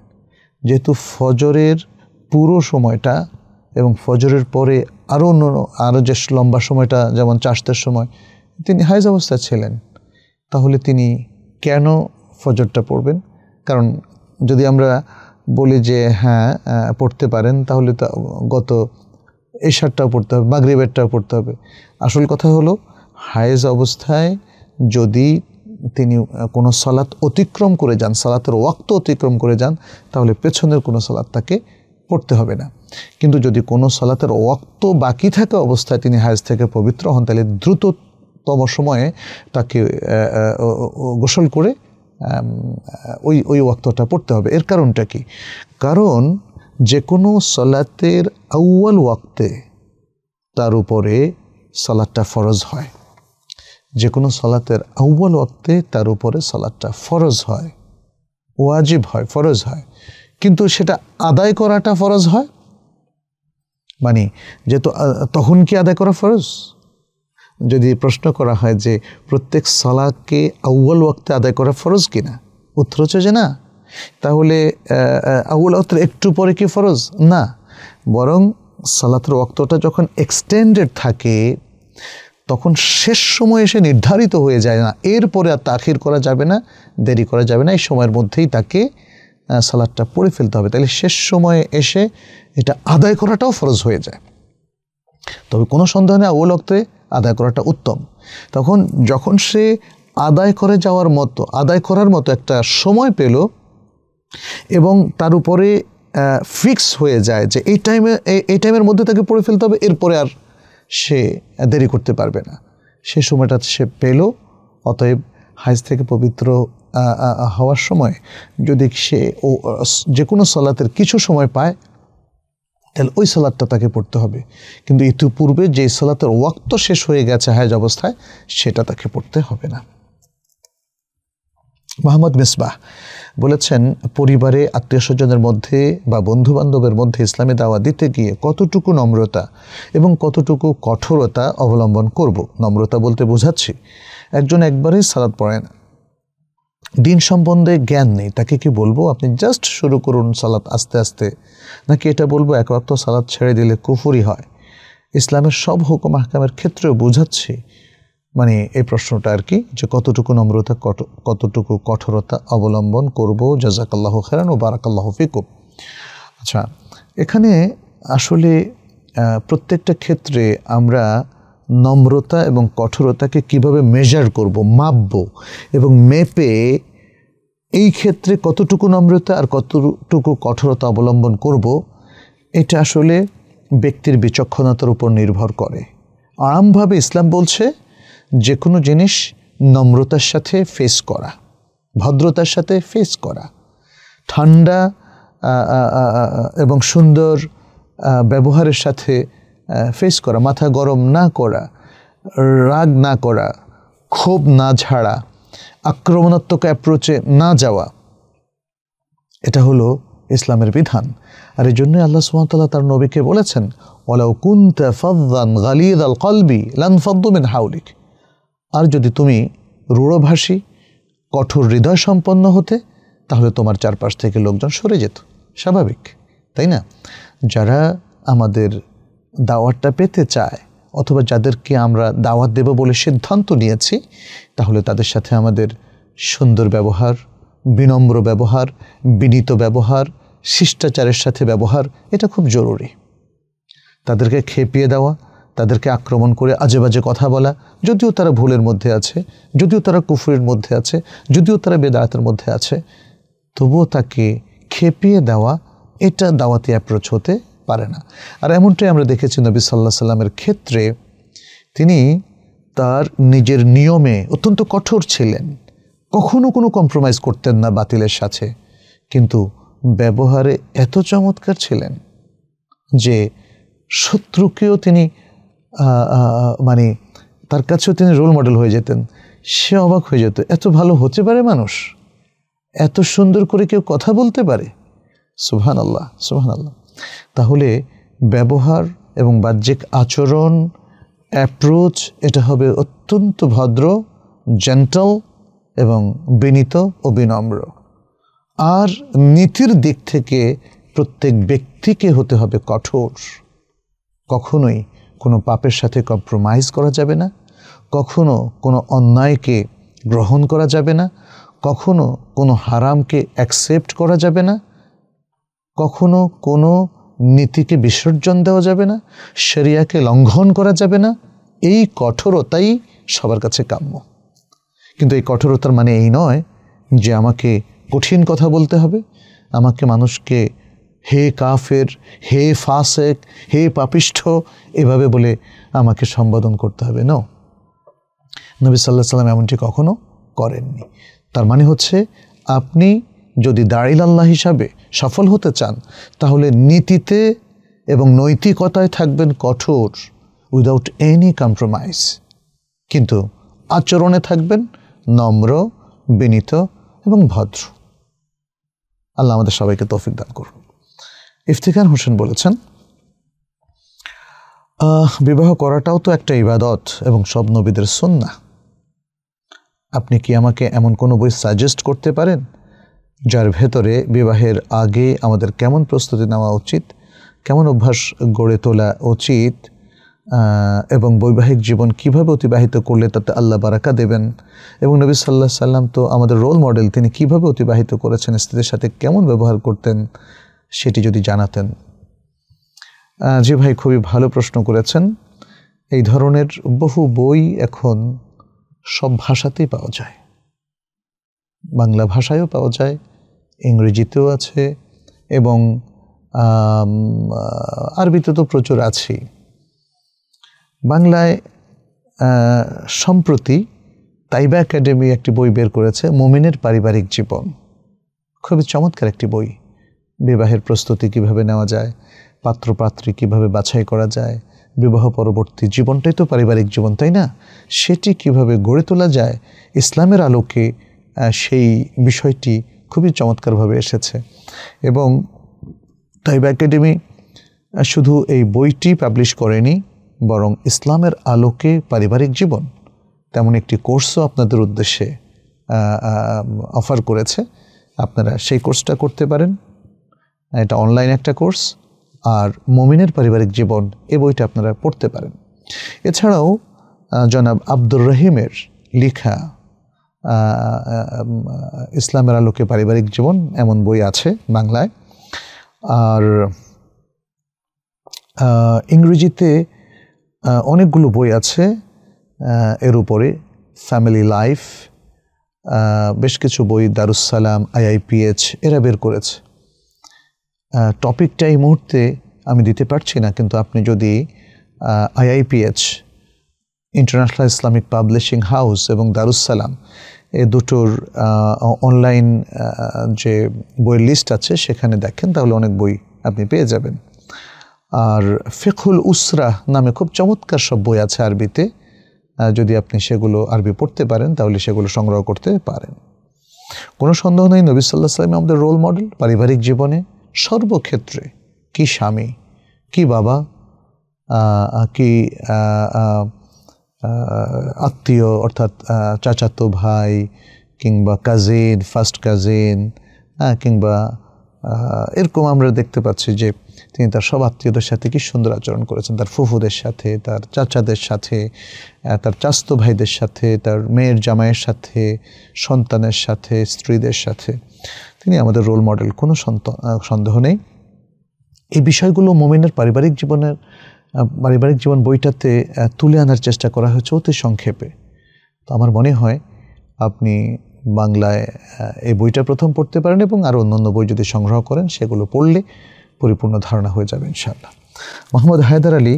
যেহেতু ফজরের পুরো সময়টা এবং ফজরের পরে আরও অন্য আরও যে লম্বা সময়টা যেমন চাষদের সময় তিনি হাইজ অবস্থায় ছিলেন তাহলে তিনি কেন ফজরটা পড়বেন কারণ যদি আমরা বলি যে হ্যাঁ পড়তে পারেন তাহলে তা গত এশারটাও পড়তে হবে মাগরিবেরটাও পড়তে হবে আসল কথা হলো হায়েজ অবস্থায় যদি তিনি কোনো সালাত অতিক্রম করে যান সালাতের ওয়াক্ত অতিক্রম করে যান তাহলে পেছনের কোনো সালাদ তাকে পড়তে হবে না কিন্তু যদি কোনো সালাতের ওয়াক্ত বাকি থাকা অবস্থায় তিনি হায়েজ থেকে পবিত্র হন তাহলে দ্রুততম সময়ে তাকে গোসল করে ওই ওই ওয়াক্তটা পড়তে হবে এর কারণটা কি কারণ যে কোনো সালাতের আউ্য়াল ওয়াক্তে তার উপরে সলাদটা ফরজ হয় যে কোনো সালাতের আউ্বাল ওয়াক্তে তার উপরে সলাদটা ফরজ হয় ওয়াজিব হয় ফরজ হয় কিন্তু সেটা আদায় করাটা ফরজ হয় মানে যেহেতু তখন কি আদায় করা ফরজ যদি প্রশ্ন করা হয় যে প্রত্যেক সলাকে আউ্বল ওয়াক্তে আদায় করা ফরজ কি না উত্তর হচ্ছে যে না তাহলে আউ্বল ওয়াক্তের একটু পরে কি ফরজ না বরং সালাতের ওয়াক্তটা যখন এক্সটেন্ডেড থাকে তখন শেষ সময় এসে নির্ধারিত হয়ে যায় না এরপরে আর তাখির করা যাবে না দেরি করা যাবে না এই সময়ের মধ্যেই তাকে সালাদটা পড়ে ফেলতে হবে তাহলে শেষ সময়ে এসে এটা আদায় করাটাও ফরজ হয়ে যায় তবে কোনো সন্দেহ নেই আউ্বল ওয়াক্তে আদায় করাটা উত্তম তখন যখন সে আদায় করে যাওয়ার মতো আদায় করার মতো একটা সময় পেল এবং তার উপরে ফিক্স হয়ে যায় যে এই টাইমে এই টাইমের মধ্যে তাকে পড়ে ফেলতে হবে এরপরে আর সে দেরি করতে পারবে না সে সময়টা সে পেল অতএব হাইজ থেকে পবিত্র হওয়ার সময় যদি সে ও যে কোনো সলাতের কিছু সময় পায় তাহলে ওই সালাদটা তাকে পড়তে হবে কিন্তু ইতিপূর্বে যে সালাতের ওয়াক্ত শেষ হয়ে গেছে হায়াজ অবস্থায় সেটা তাকে পড়তে হবে না মোহাম্মদ মিসবাহ বলেছেন পরিবারে আত্মীয় স্বজনের মধ্যে বা বন্ধুবান্ধবের মধ্যে ইসলামে দাওয়া দিতে গিয়ে কতটুকু নম্রতা এবং কতটুকু কঠোরতা অবলম্বন করব নম্রতা বলতে বোঝাচ্ছি একজন একবারেই সালাদ পড়ে না দিন সম্বন্ধে জ্ঞান নেই তাকে কি বলবো আপনি জাস্ট শুরু করুন সালাত আস্তে আস্তে নাকি এটা বলবো এক অক্ত সালাদ ছেড়ে দিলে কুফুরি হয় ইসলামের সব হুকুম আহকামের ক্ষেত্রেও বোঝাচ্ছি মানে এই প্রশ্নটা আর কি যে কতটুকু নম্রতা কতটুকু কঠোরতা অবলম্বন করব জাজাকাল্লাহ খেরান ও বারাকাল্লাহ ফিকু আচ্ছা এখানে আসলে প্রত্যেকটা ক্ষেত্রে আমরা নম্রতা এবং কঠোরতাকে কিভাবে মেজার করব মাপব এবং মেপে এই ক্ষেত্রে কতটুকু নম্রতা আর কতটুকু কঠোরতা অবলম্বন করব এটা আসলে ব্যক্তির বিচক্ষণতার উপর নির্ভর করে আরামভাবে ইসলাম বলছে যে কোনো জিনিস নম্রতার সাথে ফেস করা ভদ্রতার সাথে ফেস করা ঠান্ডা এবং সুন্দর ব্যবহারের সাথে ফেস করা মাথা গরম না করা রাগ না করা ক্ষোভ না ঝাড়া আক্রমণাত্মক অ্যাপ্রোচে না যাওয়া এটা হলো ইসলামের বিধান আর এই জন্যই আল্লাহ সুমতাল্লাহ তার নবীকে বলেছেন ওলাউ কুন্ত ফদান গালিদ আল কলবি লান ফদ্দুমিন হাউলিক আর যদি তুমি রূঢ়ভাষী কঠোর হৃদয় সম্পন্ন হতে তাহলে তোমার চারপাশ থেকে লোকজন সরে যেত স্বাভাবিক তাই না যারা আমাদের দাওয়াতটা পেতে চায় অথবা যাদেরকে আমরা দাওয়াত দেব বলে সিদ্ধান্ত নিয়েছি তাহলে তাদের সাথে আমাদের সুন্দর ব্যবহার বিনম্র ব্যবহার বিনীত ব্যবহার শিষ্টাচারের সাথে ব্যবহার এটা খুব জরুরি তাদেরকে খেপিয়ে দেওয়া তাদেরকে আক্রমণ করে আজে বাজে কথা বলা যদিও তারা ভুলের মধ্যে আছে যদিও তারা কুফুরের মধ্যে আছে যদিও তারা বেদায়তের মধ্যে আছে তবুও তাকে খেপিয়ে দেওয়া এটা দাওয়াতি অ্যাপ্রোচ হতে পারে না আর এমনটাই আমরা দেখেছি নবী সাল্লাহ সাল্লামের ক্ষেত্রে তিনি তার নিজের নিয়মে অত্যন্ত কঠোর ছিলেন কখনো কোনো কম্প্রোমাইজ করতেন না বাতিলের সাথে কিন্তু ব্যবহারে এত চমৎকার ছিলেন যে শত্রুকেও তিনি মানে তার কাছেও তিনি রোল মডেল হয়ে যেতেন সে অবাক হয়ে যেত এত ভালো হতে পারে মানুষ এত সুন্দর করে কেউ কথা বলতে পারে সুহান আল্লাহ সুহান আল্লাহ তাহলে ব্যবহার এবং বাহ্যিক আচরণ অ্যাপ্রোচ এটা হবে অত্যন্ত ভদ্র জেন্টাল এবং বিনীত ও বিনম্র আর নীতির দিক থেকে প্রত্যেক ব্যক্তিকে হতে হবে কঠোর কখনোই কোনো পাপের সাথে কম্প্রোমাইজ করা যাবে না কখনো কোনো অন্যায়কে গ্রহণ করা যাবে না কখনো কোনো হারামকে অ্যাকসেপ্ট করা যাবে না কখনো কোনো নীতিকে বিসর্জন দেওয়া যাবে না সেরিয়াকে লঙ্ঘন করা যাবে না এই কঠোরতাই সবার কাছে কাম্য কিন্তু এই কঠোরতার মানে এই নয় যে আমাকে কঠিন কথা বলতে হবে আমাকে মানুষকে হে কাফের হে ফাসেক হে পাপিষ্ঠ এভাবে বলে আমাকে সম্বোধন করতে হবে ন নবী সাল্লাহ সাল্লাম এমনটি কখনো করেননি তার মানে হচ্ছে আপনি যদি দাড়িল আল্লাহ হিসাবে সফল হতে চান তাহলে নীতিতে এবং নৈতিকতায় থাকবেন কঠোর উইদাউট এনি কম্প্রোমাইজ কিন্তু আচরণে থাকবেন নম্র বিনীত এবং ভদ্র আল্লাহ আমাদের সবাইকে তৌফিক দান করুন ইফতিকার হোসেন বলেছেন বিবাহ করাটাও তো একটা ইবাদত এবং সব নবীদের সন্না আপনি কি আমাকে এমন কোনো বই সাজেস্ট করতে পারেন যার ভেতরে বিবাহের আগে আমাদের কেমন প্রস্তুতি নেওয়া উচিত কেমন অভ্যাস গড়ে তোলা উচিত এবং বৈবাহিক জীবন কিভাবে অতিবাহিত করলে তাতে আল্লাহ বারাকা দেবেন এবং নবী সাল্লাহ সাল্লাম তো আমাদের রোল মডেল তিনি কিভাবে অতিবাহিত করেছেন স্ত্রীদের সাথে কেমন ব্যবহার করতেন সেটি যদি জানাতেন জি ভাই খুবই ভালো প্রশ্ন করেছেন এই ধরনের বহু বই এখন সব ভাষাতেই পাওয়া যায় বাংলা ভাষায়ও পাওয়া যায় ইংরেজিতেও আছে এবং আরবিতে তো প্রচুর আছেই বাংলায় সম্প্রতি তাইবা একাডেমি একটি বই বের করেছে মোমিনের পারিবারিক জীবন খুবই চমৎকার একটি বই বিবাহের প্রস্তুতি কিভাবে নেওয়া যায় পাত্রপাত্রী কিভাবে বাছাই করা যায় বিবাহ পরবর্তী জীবনটাই তো পারিবারিক জীবন তাই না সেটি কিভাবে গড়ে তোলা যায় ইসলামের আলোকে সেই বিষয়টি খুবই চমৎকারভাবে এসেছে এবং তাইব একাডেমি শুধু এই বইটি পাবলিশ করেনি বরং ইসলামের আলোকে পারিবারিক জীবন তেমন একটি কোর্সও আপনাদের উদ্দেশ্যে অফার করেছে আপনারা সেই কোর্সটা করতে পারেন এটা অনলাইন একটা কোর্স আর মমিনের পারিবারিক জীবন এ বইটা আপনারা পড়তে পারেন এছাড়াও জনাব আব্দুর রহিমের লেখা ইসলামের আলোকে পারিবারিক জীবন এমন বই আছে বাংলায় আর ইংরেজিতে অনেকগুলো বই আছে এর উপরে ফ্যামিলি লাইফ বেশ কিছু বই দারুসালাম আইআইপিএচ এরা বের করেছে টপিকটা এই মুহূর্তে আমি দিতে পারছি না কিন্তু আপনি যদি IIPH International Islamic Publishing House এবং দারুসালাম এ দুটোর অনলাইন যে বইয়ের লিস্ট আছে সেখানে দেখেন তাহলে অনেক বই আপনি পেয়ে যাবেন আর ফিখুল উসরা নামে খুব চমৎকার সব বই আছে আরবিতে যদি আপনি সেগুলো আরবি পড়তে পারেন তাহলে সেগুলো সংগ্রহ করতে পারেন কোনো সন্দেহ নেই নবী সাল্লাহ সাল্লাম আমাদের রোল মডেল পারিবারিক জীবনে সর্বক্ষেত্রে কি স্বামী কি বাবা কি আত্মীয় অর্থাৎ চাচাতো ভাই কিংবা কাজিন ফার্স্ট কাজিন হ্যাঁ কিংবা এরকম আমরা দেখতে পাচ্ছি যে তিনি তার সব আত্মীয়দের সাথে কি সুন্দর আচরণ করেছেন তার ফুফুদের সাথে তার চাচাদের সাথে তার চাস্ত ভাইদের সাথে তার মেয়ের জামাইয়ের সাথে সন্তানের সাথে স্ত্রীদের সাথে তিনি আমাদের রোল মডেল কোনো সন্ত সন্দেহ নেই এই বিষয়গুলো মোমিনের পারিবারিক জীবনের পারিবারিক জীবন বইটাতে তুলে আনার চেষ্টা করা হয়েছে অতি সংক্ষেপে তো আমার মনে হয় আপনি বাংলায় এই বইটা প্রথম পড়তে পারেন এবং আর অন্যান্য বই যদি সংগ্রহ করেন সেগুলো পড়লে পরিপূর্ণ ধারণা হয়ে যাবে ইনশাআল্লাহ মোহাম্মদ হায়দার আলী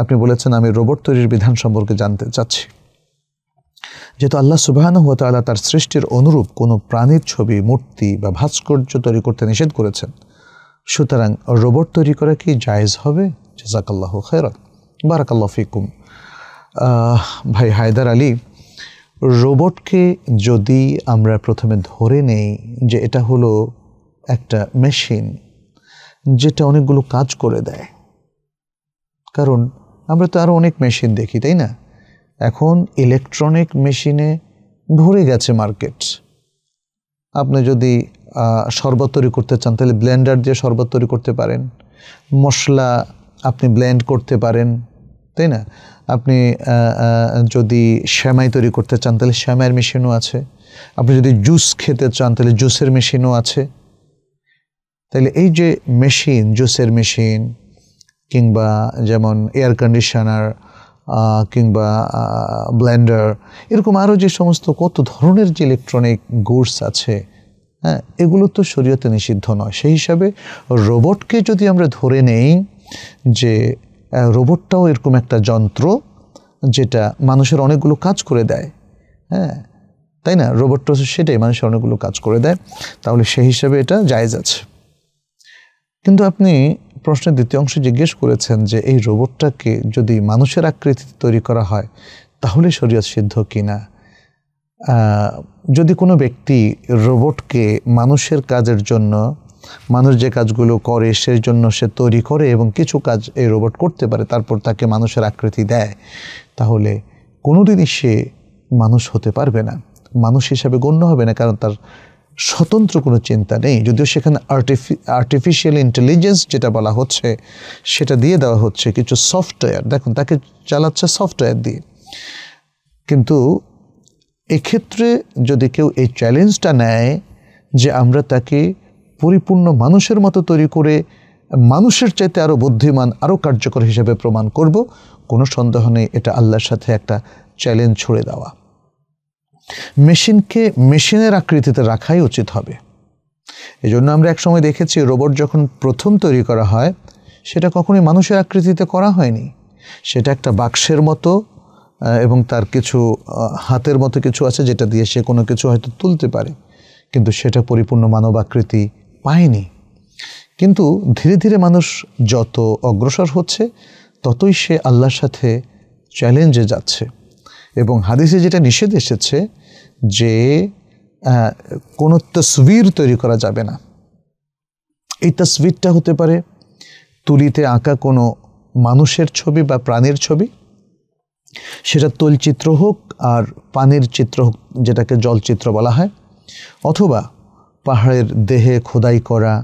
আপনি বলেছেন আমি রোবট তৈরির বিধান সম্পর্কে জানতে চাচ্ছি যেহেতু আল্লাহ সুবাহান হুয়া তার সৃষ্টির অনুরূপ কোনো প্রাণীর ছবি মূর্তি বা ভাস্কর্য তৈরি করতে নিষেধ করেছেন সুতরাং রোবট তৈরি করা কি জায়েজ হবে জাজাকাল্লাহ খেরাত বারাকাল্লাহ ফিকুম ভাই হায়দার আলী রোবটকে যদি আমরা প্রথমে ধরে নেই যে এটা হলো একটা মেশিন যেটা অনেকগুলো কাজ করে দেয় কারণ আমরা তো আরও অনেক মেশিন দেখি তাই না এখন ইলেকট্রনিক মেশিনে ভরে গেছে মার্কেট আপনি যদি শরবত তৈরি করতে চান তাহলে ব্লেন্ডার দিয়ে শরবত তৈরি করতে পারেন মশলা আপনি ব্লেন্ড করতে পারেন তাই না আপনি যদি শ্যামাই তৈরি করতে চান তাহলে শ্যামাইয়ের মেশিনও আছে আপনি যদি জুস খেতে চান তাহলে জুসের মেশিনও আছে তাহলে এই যে মেশিন জুসের মেশিন কিংবা যেমন এয়ার কন্ডিশনার কিংবা ব্লেন্ডার এরকম আরও যে সমস্ত কত ধরনের যে ইলেকট্রনিক গুডস আছে হ্যাঁ এগুলো তো শরীয়তে নিষিদ্ধ নয় সেই হিসাবে রোবটকে যদি আমরা ধরে নেই যে রোবটটাও এরকম একটা যন্ত্র যেটা মানুষের অনেকগুলো কাজ করে দেয় হ্যাঁ তাই না রোবটটা হচ্ছে সেটাই মানুষের অনেকগুলো কাজ করে দেয় তাহলে সেই হিসাবে এটা জায়জ আছে কিন্তু আপনি প্রশ্নের দ্বিতীয় অংশে জিজ্ঞেস করেছেন যে এই রোবটটাকে যদি মানুষের আকৃতিতে তৈরি করা হয় তাহলে শরীয়ত সিদ্ধ কিনা যদি কোনো ব্যক্তি রোবটকে মানুষের কাজের জন্য মানুষ যে কাজগুলো করে সেই জন্য সে তৈরি করে এবং কিছু কাজ এই রোবট করতে পারে তারপর তাকে মানুষের আকৃতি দেয় তাহলে কোনোদিনই সে মানুষ হতে পারবে না মানুষ হিসাবে গণ্য হবে না কারণ তার স্বতন্ত্র কোনো চিন্তা নেই যদিও সেখানে আর্টিফি আর্টিফিশিয়াল ইন্টেলিজেন্স যেটা বলা হচ্ছে সেটা দিয়ে দেওয়া হচ্ছে কিছু সফটওয়্যার দেখুন তাকে চালাচ্ছে সফটওয়্যার দিয়ে কিন্তু এক্ষেত্রে যদি কেউ এই চ্যালেঞ্জটা নেয় যে আমরা তাকে পরিপূর্ণ মানুষের মতো তৈরি করে মানুষের চাইতে আরও বুদ্ধিমান আরও কার্যকর হিসেবে প্রমাণ করব কোনো সন্দেহ নেই এটা আল্লাহর সাথে একটা চ্যালেঞ্জ ছুড়ে দেওয়া মেশিনকে মেশিনের আকৃতিতে রাখাই উচিত হবে এই জন্য আমরা একসময় দেখেছি রোবট যখন প্রথম তৈরি করা হয় সেটা কখনোই মানুষের আকৃতিতে করা হয়নি সেটা একটা বাক্সের মতো এবং তার কিছু হাতের মতো কিছু আছে যেটা দিয়ে সে কোনো কিছু হয়তো তুলতে পারে কিন্তু সেটা পরিপূর্ণ মানব আকৃতি পায়নি কিন্তু ধীরে ধীরে মানুষ যত অগ্রসর হচ্ছে ততই সে আল্লাহর সাথে চ্যালেঞ্জে যাচ্ছে এবং হাদিসে যেটা নিষেধ এসেছে যে কোনো তসবির তৈরি করা যাবে না এই তসবিরটা হতে পারে তুলিতে আঁকা কোনো মানুষের ছবি বা প্রাণীর ছবি সেটা তৈলচিত্র হোক আর পানির চিত্র হোক যেটাকে জলচিত্র বলা হয় অথবা পাহাড়ের দেহে খোদাই করা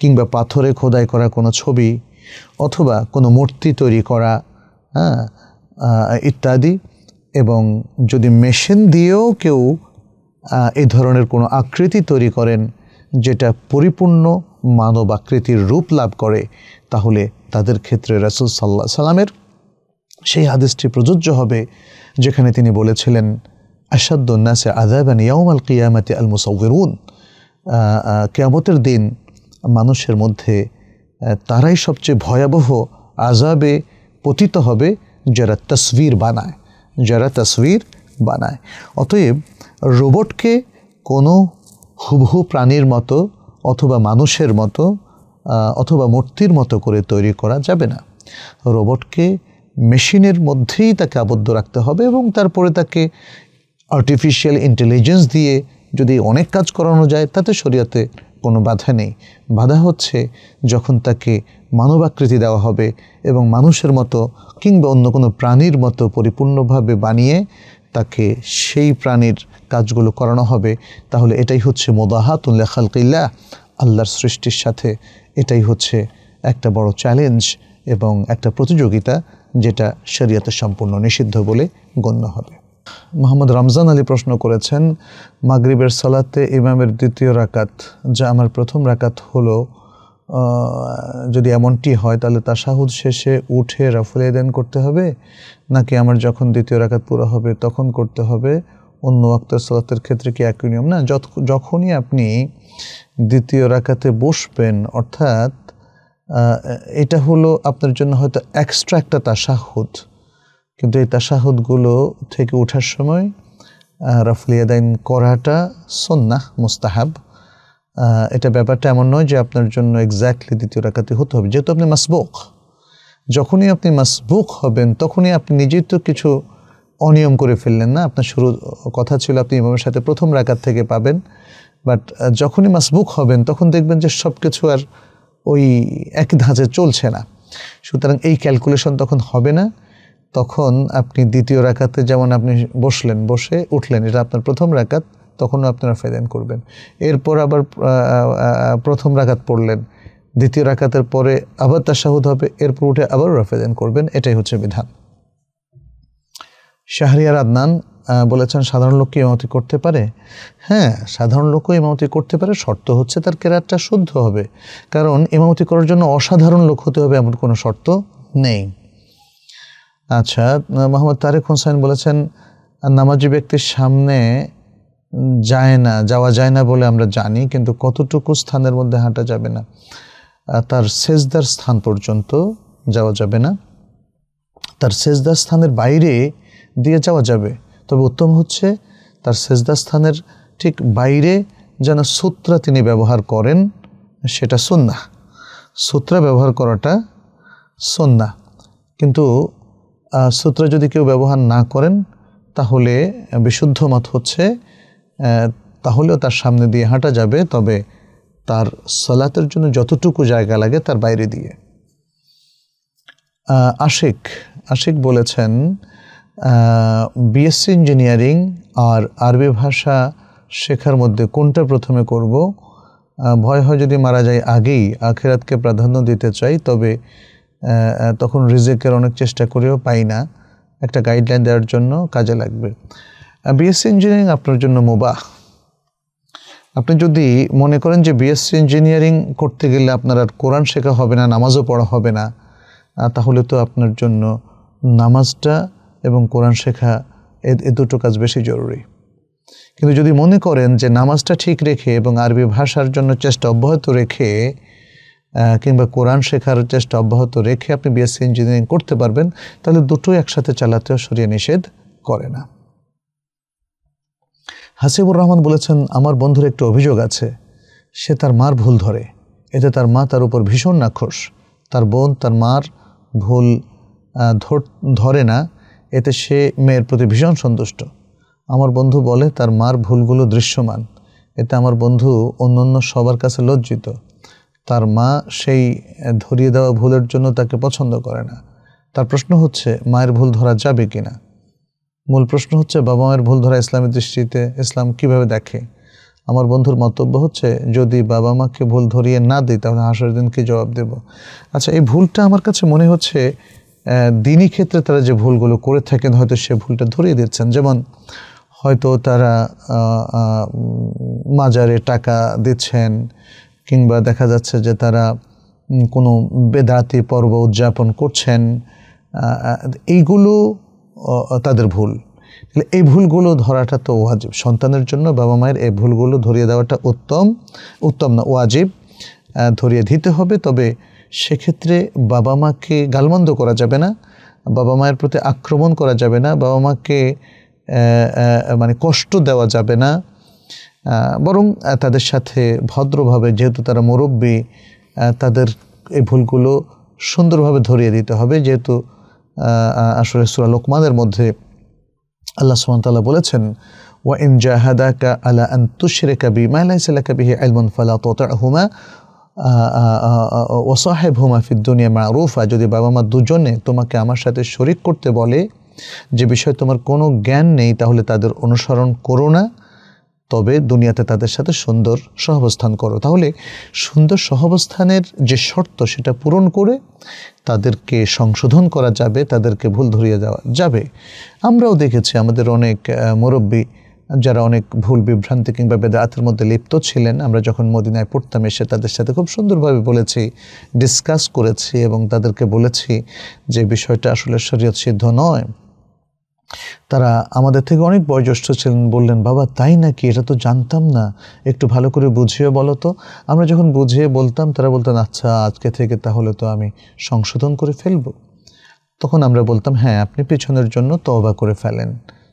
কিংবা পাথরে খোদাই করা কোনো ছবি অথবা কোনো মূর্তি তৈরি করা হ্যাঁ ইত্যাদি এবং যদি মেশিন দিয়েও কেউ এই ধরনের কোনো আকৃতি তৈরি করেন যেটা পরিপূর্ণ মানব আকৃতির রূপ লাভ করে তাহলে তাদের ক্ষেত্রে রাসুল সাল্লা সাল্লামের সেই হাদিসটি প্রযোজ্য হবে যেখানে তিনি বলেছিলেন আসাদ্দ নাসে আদাবান ইয়াউমাল কিয়ামাতে আল মুসৌরুন কেয়ামতের দিন মানুষের মধ্যে তারাই সবচেয়ে ভয়াবহ আজাবে পতিত হবে যারা তসবির বানায় যারা তসবির বানায় অতএব রোবটকে কোনো হুবহু প্রাণীর মতো অথবা মানুষের মতো অথবা মূর্তির মতো করে তৈরি করা যাবে না রোবটকে মেশিনের মধ্যেই তাকে আবদ্ধ রাখতে হবে এবং তারপরে তাকে আর্টিফিশিয়াল ইন্টেলিজেন্স দিয়ে যদি অনেক কাজ করানো যায় তাতে শরীয়তে কোনো বাধা নেই বাধা হচ্ছে যখন তাকে মানবাকৃতি দেওয়া হবে এবং মানুষের মতো কিংবা অন্য কোনো প্রাণীর মতো পরিপূর্ণভাবে বানিয়ে তাকে সেই প্রাণীর কাজগুলো করানো হবে তাহলে এটাই হচ্ছে মোদাহাতুল্লা খালকিল্লা আল্লাহর সৃষ্টির সাথে এটাই হচ্ছে একটা বড় চ্যালেঞ্জ এবং একটা প্রতিযোগিতা যেটা শরীয়তে সম্পূর্ণ নিষিদ্ধ বলে গণ্য হবে মোহাম্মদ রমজান আলী প্রশ্ন করেছেন মাগরিবের সালাতে ইমামের দ্বিতীয় রাকাত যা আমার প্রথম রাকাত হলো যদি এমনটি হয় তাহলে শাহুদ শেষে উঠে রাফুলিয়া দেন করতে হবে নাকি আমার যখন দ্বিতীয় রাকাত পুরো হবে তখন করতে হবে অন্য আক্তার সালাতের ক্ষেত্রে কি একই নিয়ম না যখনই আপনি দ্বিতীয় রাকাতে বসবেন অর্থাৎ এটা হলো আপনার জন্য হয়তো এক্সট্রা একটা তাশাহুদ কিন্তু এই তাসাহুদগুলো থেকে ওঠার সময় রাফলিয়াদাইন করাটা সন্না মুস্তাহাব এটা ব্যাপারটা এমন নয় যে আপনার জন্য এক্স্যাক্টলি দ্বিতীয় রাখাতে হতে হবে যেহেতু আপনি মাসবুক যখনই আপনি মাসবুক হবেন তখনই আপনি নিজেই তো কিছু অনিয়ম করে ফেললেন না আপনার শুরু কথা ছিল আপনি ইমামের সাথে প্রথম রাখার থেকে পাবেন বাট যখনই মাসবুক হবেন তখন দেখবেন যে সব কিছু আর ওই এক ধাঁচে চলছে না সুতরাং এই ক্যালকুলেশন তখন হবে না তখন আপনি দ্বিতীয় রাখাতে যেমন আপনি বসলেন বসে উঠলেন এটা আপনার প্রথম রাখাত তখনও আপনারা ফেদান করবেন এরপর আবার প্রথম রাখাত পড়লেন দ্বিতীয় রাখাতের পরে আবার তার তাশাহুদ হবে এরপর উঠে আবার রাফেদান করবেন এটাই হচ্ছে বিধান শাহরিয়ার আদনান বলেছেন সাধারণ লোককে কি ইমামতি করতে পারে হ্যাঁ সাধারণ লোকও ইমামতি করতে পারে শর্ত হচ্ছে তার কেরাতটা শুদ্ধ হবে কারণ ইমামতি করার জন্য অসাধারণ লোক হতে হবে এমন কোনো শর্ত নেই আচ্ছা মোহাম্মদ তারেক হোসেন বলেছেন নামাজি ব্যক্তির সামনে যায় না যাওয়া যায় না বলে আমরা জানি কিন্তু কতটুকু স্থানের মধ্যে হাঁটা যাবে না তার সেজদার স্থান পর্যন্ত যাওয়া যাবে না তার সেজদার স্থানের বাইরে দিয়ে যাওয়া যাবে তবে উত্তম হচ্ছে তার সেজদার স্থানের ঠিক বাইরে যেন সূত্রা তিনি ব্যবহার করেন সেটা সন্না সূত্রা ব্যবহার করাটা সন্না কিন্তু সূত্র যদি কেউ ব্যবহার না করেন তাহলে বিশুদ্ধ মত হচ্ছে তাহলেও তার সামনে দিয়ে হাঁটা যাবে তবে তার সলাতের জন্য যতটুকু জায়গা লাগে তার বাইরে দিয়ে আশিক আশিক বলেছেন বিএসসি ইঞ্জিনিয়ারিং আর আরবি ভাষা শেখার মধ্যে কোনটা প্রথমে করব ভয় হয় যদি মারা যায় আগেই আখেরাতকে প্রাধান্য দিতে চাই তবে তখন রিজেকের অনেক চেষ্টা করেও পাই না একটা গাইডলাইন দেওয়ার জন্য কাজে লাগবে বিএসসি ইঞ্জিনিয়ারিং আপনার জন্য মুবাহ আপনি যদি মনে করেন যে বিএসসি ইঞ্জিনিয়ারিং করতে গেলে আপনার আর কোরআন শেখা হবে না নামাজও পড়া হবে না তাহলে তো আপনার জন্য নামাজটা এবং কোরআন শেখা এ দুটো কাজ বেশি জরুরি কিন্তু যদি মনে করেন যে নামাজটা ঠিক রেখে এবং আরবি ভাষার জন্য চেষ্টা অব্যাহত রেখে কিংবা কোরআন শেখার চেষ্টা অব্যাহত রেখে আপনি বিএসসি ইঞ্জিনিয়ারিং করতে পারবেন তাহলে দুটোই একসাথে চালাতেও সরিয়ে নিষেধ করে না হাসিবুর রহমান বলেছেন আমার বন্ধুর একটি অভিযোগ আছে সে তার মার ভুল ধরে এতে তার মা তার উপর ভীষণ নাক্ষস তার বোন তার মার ভুল ধরে না এতে সে মেয়ের প্রতি ভীষণ সন্তুষ্ট আমার বন্ধু বলে তার মার ভুলগুলো দৃশ্যমান এতে আমার বন্ধু অন্য সবার কাছে লজ্জিত তার মা সেই ধরিয়ে দেওয়া ভুলের জন্য তাকে পছন্দ করে না তার প্রশ্ন হচ্ছে মায়ের ভুল ধরা যাবে কি না মূল প্রশ্ন হচ্ছে বাবা মায়ের ভুল ধরা ইসলামের দৃষ্টিতে ইসলাম কিভাবে দেখে আমার বন্ধুর মন্তব্য হচ্ছে যদি বাবা মাকে ভুল ধরিয়ে না দিই তাহলে হাসার দিনকে জবাব দেব আচ্ছা এই ভুলটা আমার কাছে মনে হচ্ছে দিনই ক্ষেত্রে তারা যে ভুলগুলো করে থাকেন হয়তো সে ভুলটা ধরিয়ে দিচ্ছেন যেমন হয়তো তারা মাজারে টাকা দিচ্ছেন কিংবা দেখা যাচ্ছে যে তারা কোনো বেদাতি পর্ব উদযাপন করছেন এইগুলো তাদের ভুল তাহলে এই ভুলগুলো ধরাটা তো ওয়াজিব সন্তানের জন্য বাবা মায়ের এই ভুলগুলো ধরিয়ে দেওয়াটা উত্তম উত্তম না ওয়াজিব ধরিয়ে দিতে হবে তবে সেক্ষেত্রে বাবা মাকে গালমন্দ করা যাবে না বাবা মায়ের প্রতি আক্রমণ করা যাবে না বাবা মাকে মানে কষ্ট দেওয়া যাবে না বরং তাদের সাথে ভদ্রভাবে যেহেতু তারা মুরব্বী তাদের এই ভুলগুলো সুন্দরভাবে ধরিয়ে দিতে হবে যেহেতু আসলে সুরা লোকমানের মধ্যে আল্লাহ সুমতাল্লাহ বলেছেন ওয়া ইন জাহাদাকা আলা আন তুশরে কাবি মাইলাইসাল্লা কাবিহি আলমন ফালা তোতা হুমা ওসাহেব হুমা ফিদ্দুনিয়া মারুফা যদি বাবা মা দুজনে তোমাকে আমার সাথে শরিক করতে বলে যে বিষয়ে তোমার কোনো জ্ঞান নেই তাহলে তাদের অনুসরণ করো না তবে দুনিয়াতে তাদের সাথে সুন্দর সহাবস্থান করো তাহলে সুন্দর সহাবস্থানের যে শর্ত সেটা পূরণ করে তাদেরকে সংশোধন করা যাবে তাদেরকে ভুল ধরিয়ে দেওয়া যাবে আমরাও দেখেছি আমাদের অনেক মুরব্বী যারা অনেক ভুল বিভ্রান্তি কিংবা বেদাতের মধ্যে লিপ্ত ছিলেন আমরা যখন মদিনায় পড়তাম এসে তাদের সাথে খুব সুন্দরভাবে বলেছি ডিসকাস করেছি এবং তাদেরকে বলেছি যে বিষয়টা আসলে শরীয়ত সিদ্ধ নয় তারা আমাদের থেকে অনেক বয়োজ্যেষ্ঠ ছিলেন বললেন বাবা তাই নাকি এটা তো জানতাম না একটু ভালো করে বুঝিয়ে বলো তো আমরা যখন বুঝিয়ে বলতাম তারা বলতেন আচ্ছা আজকে থেকে তাহলে তো আমি সংশোধন করে ফেলবো তখন আমরা বলতাম হ্যাঁ আপনি পেছনের জন্য তবা করে ফেলেন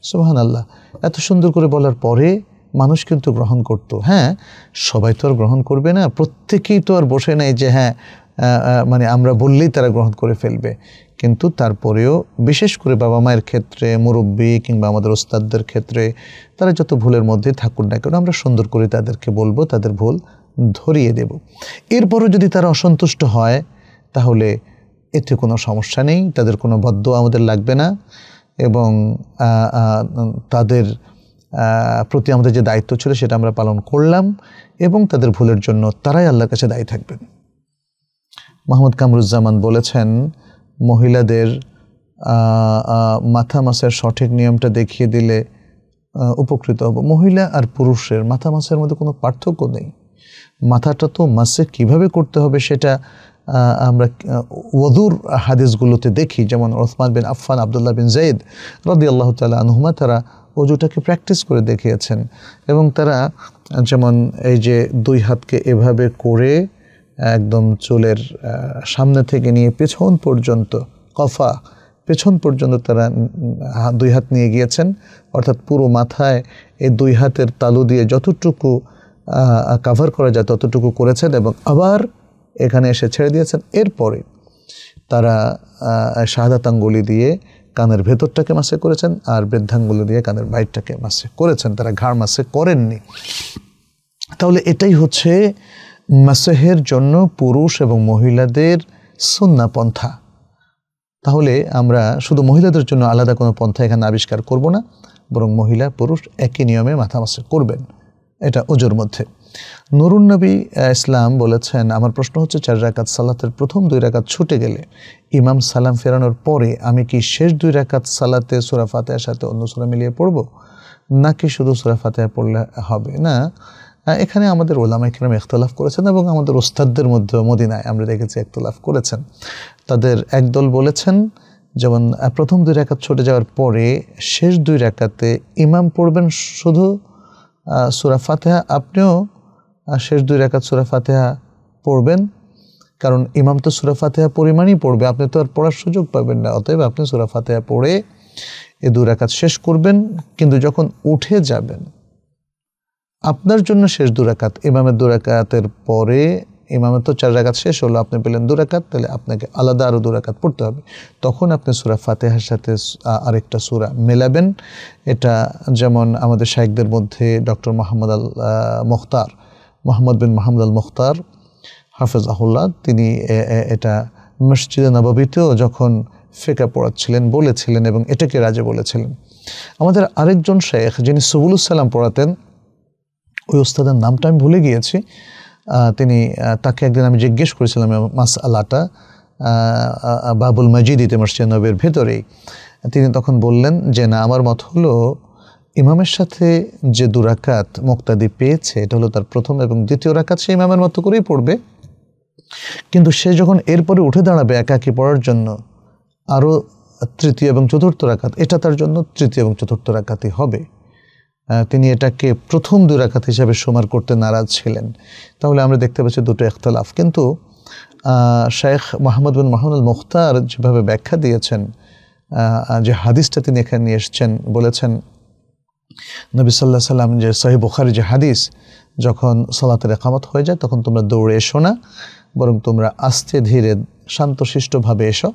সোহান আল্লাহ এত সুন্দর করে বলার পরে মানুষ কিন্তু গ্রহণ করত হ্যাঁ সবাই তো আর গ্রহণ করবে না প্রত্যেকেই তো আর বসে নেই যে হ্যাঁ মানে আমরা বললেই তারা গ্রহণ করে ফেলবে কিন্তু তারপরেও বিশেষ করে বাবা মায়ের ক্ষেত্রে মুরব্বী কিংবা আমাদের ওস্তাদদের ক্ষেত্রে তারা যত ভুলের মধ্যে থাকুন না কেন আমরা সুন্দর করে তাদেরকে বলবো তাদের ভুল ধরিয়ে দেব এরপরও যদি তারা অসন্তুষ্ট হয় তাহলে এতে কোনো সমস্যা নেই তাদের কোনো বদ্ধ আমাদের লাগবে না এবং তাদের প্রতি আমাদের যে দায়িত্ব ছিল সেটা আমরা পালন করলাম এবং তাদের ভুলের জন্য তারাই আল্লাহর কাছে দায়ী থাকবেন মোহাম্মদ কামরুজ্জামান বলেছেন মহিলাদের মাথা মাসের সঠিক নিয়মটা দেখিয়ে দিলে উপকৃত হব মহিলা আর পুরুষের মাথা মাসের মধ্যে কোনো পার্থক্য নেই মাথাটা তো মাসে কিভাবে করতে হবে সেটা আমরা ওদুর হাদিসগুলোতে দেখি যেমন রহমান বিন আফফান আবদুল্লাহ বিন জৈদ রদি আল্লাহ তালা আনহুমা তারা অজুটাকে প্র্যাকটিস করে দেখিয়েছেন এবং তারা যেমন এই যে দুই হাতকে এভাবে করে একদম চুলের সামনে থেকে নিয়ে পেছন পর্যন্ত কফা পেছন পর্যন্ত তারা দুই হাত নিয়ে গিয়েছেন অর্থাৎ পুরো মাথায় এই দুই হাতের তালু দিয়ে যতটুকু কাভার করা যায় ততটুকু করেছেন এবং আবার এখানে এসে ছেড়ে দিয়েছেন এরপরে তারা শাহাদাতাঙ্গুলি দিয়ে কানের ভেতরটাকে মাসে করেছেন আর বৃদ্ধাঙ্গুলি দিয়ে কানের বাইরটাকে মাসে করেছেন তারা ঘাড় মাসে করেননি তাহলে এটাই হচ্ছে মাসেহের জন্য পুরুষ এবং মহিলাদের সন্না পন্থা তাহলে আমরা শুধু মহিলাদের জন্য আলাদা কোনো পন্থা এখানে আবিষ্কার করব না বরং মহিলা পুরুষ একই নিয়মে মাথা মাসে করবেন এটা ওজোর মধ্যে নুরুন নবী ইসলাম বলেছেন আমার প্রশ্ন হচ্ছে চার রাকাত সালাতের প্রথম দুই রাকাত ছুটে গেলে ইমাম সালাম ফেরানোর পরে আমি কি শেষ দুই রাকাত সালাতে সুরাফাতে সাথে অন্য সুরা মিলিয়ে পড়ব নাকি শুধু সুরাফাতে পড়লে হবে না এখানে আমাদের ওলামা ইকরাম একতলাফ করেছেন এবং আমাদের ওস্তাদদের মধ্যে মদিনায় আমরা দেখেছি একতলাফ করেছেন তাদের একদল বলেছেন যেমন প্রথম দুই রেখাত ছুটে যাওয়ার পরে শেষ দুই রেখাতে ইমাম পড়বেন শুধু সুরা ফাতেহা আপনিও শেষ দুই রেখাত সুরা ফাতেহা পড়বেন কারণ ইমাম তো সুরা ফাতেহা পরিমাণই পড়বে আপনি তো আর পড়ার সুযোগ পাবেন না অতএব আপনি সুরা ফাতেহা পড়ে এ দু রেখাত শেষ করবেন কিন্তু যখন উঠে যাবেন আপনার জন্য শেষ দুরাকাত ইমামের দুরাকাতের পরে ইমামের তো চার রাকাত শেষ হলো আপনি পেলেন দুরাকাত তাহলে আপনাকে আলাদা আরও দুরাকাত পড়তে হবে তখন আপনি সুরা ফাতেহার সাথে আরেকটা সুরা মেলাবেন এটা যেমন আমাদের শাহেকদের মধ্যে doctor Mohammad al Mukhtar Mohammad bin Mahmud al Mukhtar হাফেজ আহুল্লাহ তিনি এটা মসজিদে নবাবিতেও যখন ফেকা পড়াচ্ছিলেন বলেছিলেন এবং এটাকে রাজে বলেছিলেন আমাদের আরেকজন শেখ যিনি সবুলুসাল্লাম পড়াতেন ওই ওস্তাদের নামটা আমি ভুলে গিয়েছি তিনি তাকে একদিন আমি জিজ্ঞেস করেছিলাম মাস আলাটা বাবুল মজিদিতে মসজিদ নবের ভেতরেই তিনি তখন বললেন যে না আমার মত হলো ইমামের সাথে যে দুরাকাত মোক্তাদি পেয়েছে এটা হলো তার প্রথম এবং দ্বিতীয় রাকাত সে ইমামের মতো করেই পড়বে কিন্তু সে যখন এরপরে উঠে দাঁড়াবে একাকি পড়ার জন্য আরও তৃতীয় এবং চতুর্থ রাকাত এটা তার জন্য তৃতীয় এবং চতুর্থ রাকাতই হবে তিনি এটাকে প্রথম দুরাকাত হিসাবে সমার করতে নারাজ ছিলেন তাহলে আমরা দেখতে পাচ্ছি দুটো একতলাফ কিন্তু শেখ মোহাম্মদ বিন মাহমুদুল মুখতার যেভাবে ব্যাখ্যা দিয়েছেন যে হাদিসটা তিনি এখানে নিয়ে এসছেন বলেছেন নবী সাল্লাহ সাল্লাম যে সহি বুখারি যে হাদিস যখন সালাতের একামত হয়ে যায় তখন তোমরা দৌড়ে এসো না বরং তোমরা আস্তে ধীরে শান্তশিষ্টভাবে এসো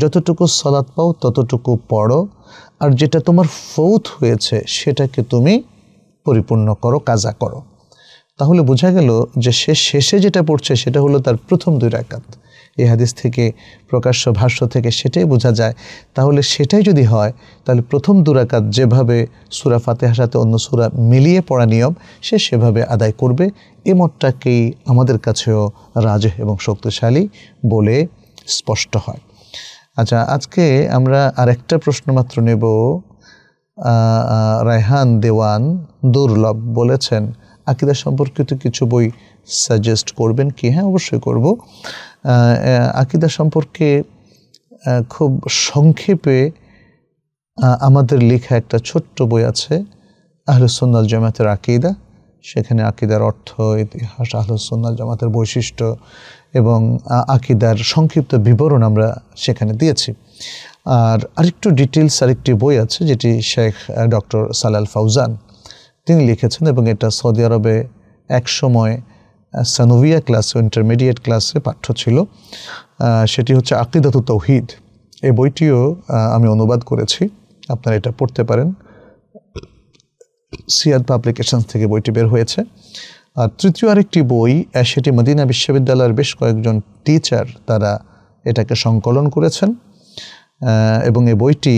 যতটুকু সলাৎ পাও ততটুকু পড়ো আর যেটা তোমার ফৌত হয়েছে সেটাকে তুমি পরিপূর্ণ করো কাজা করো তাহলে বোঝা গেল যে সে শেষে যেটা পড়ছে সেটা হলো তার প্রথম দুই রাকাত এই হাদিস থেকে প্রকাশ্য ভাষ্য থেকে সেটাই বোঝা যায় তাহলে সেটাই যদি হয় তাহলে প্রথম দুরাকাত যেভাবে সুরা ফাতেহার সাথে অন্য সুরা মিলিয়ে পড়া নিয়ম সে সেভাবে আদায় করবে এ মতটাকেই আমাদের কাছেও রাজ এবং শক্তিশালী বলে স্পষ্ট হয় আচ্ছা আজকে আমরা আরেকটা প্রশ্ন মাত্র নেব রায়হান দেওয়ান দুর্লভ বলেছেন আকিদা সম্পর্কিত কিছু বই সাজেস্ট করবেন কি হ্যাঁ অবশ্যই করবো আকিদা সম্পর্কে খুব সংক্ষেপে আমাদের লেখা একটা ছোট্ট বই আছে আহলুসন্নাল জামাতের আকিদা সেখানে আকিদার অর্থ ইতিহাস আহলুসন্নাল জামাতের বৈশিষ্ট্য এবং আকিদার সংক্ষিপ্ত বিবরণ আমরা সেখানে দিয়েছি আর আরেকটু ডিটেলস আরেকটি বই আছে যেটি শেখ ডক্টর সালাল ফাউজান তিনি লিখেছেন এবং এটা সৌদি আরবে এক সময় সানোভিয়া ক্লাসে ইন্টারমিডিয়েট ক্লাসে পাঠ্য ছিল সেটি হচ্ছে আকিদাত তৌহিদ এই বইটিও আমি অনুবাদ করেছি আপনারা এটা পড়তে পারেন সিয়াদ পাবলিকেশন থেকে বইটি বের হয়েছে আর তৃতীয় আরেকটি বই সেটি মদিনা বিশ্ববিদ্যালয়ের বেশ কয়েকজন টিচার তারা এটাকে সংকলন করেছেন এবং এ বইটি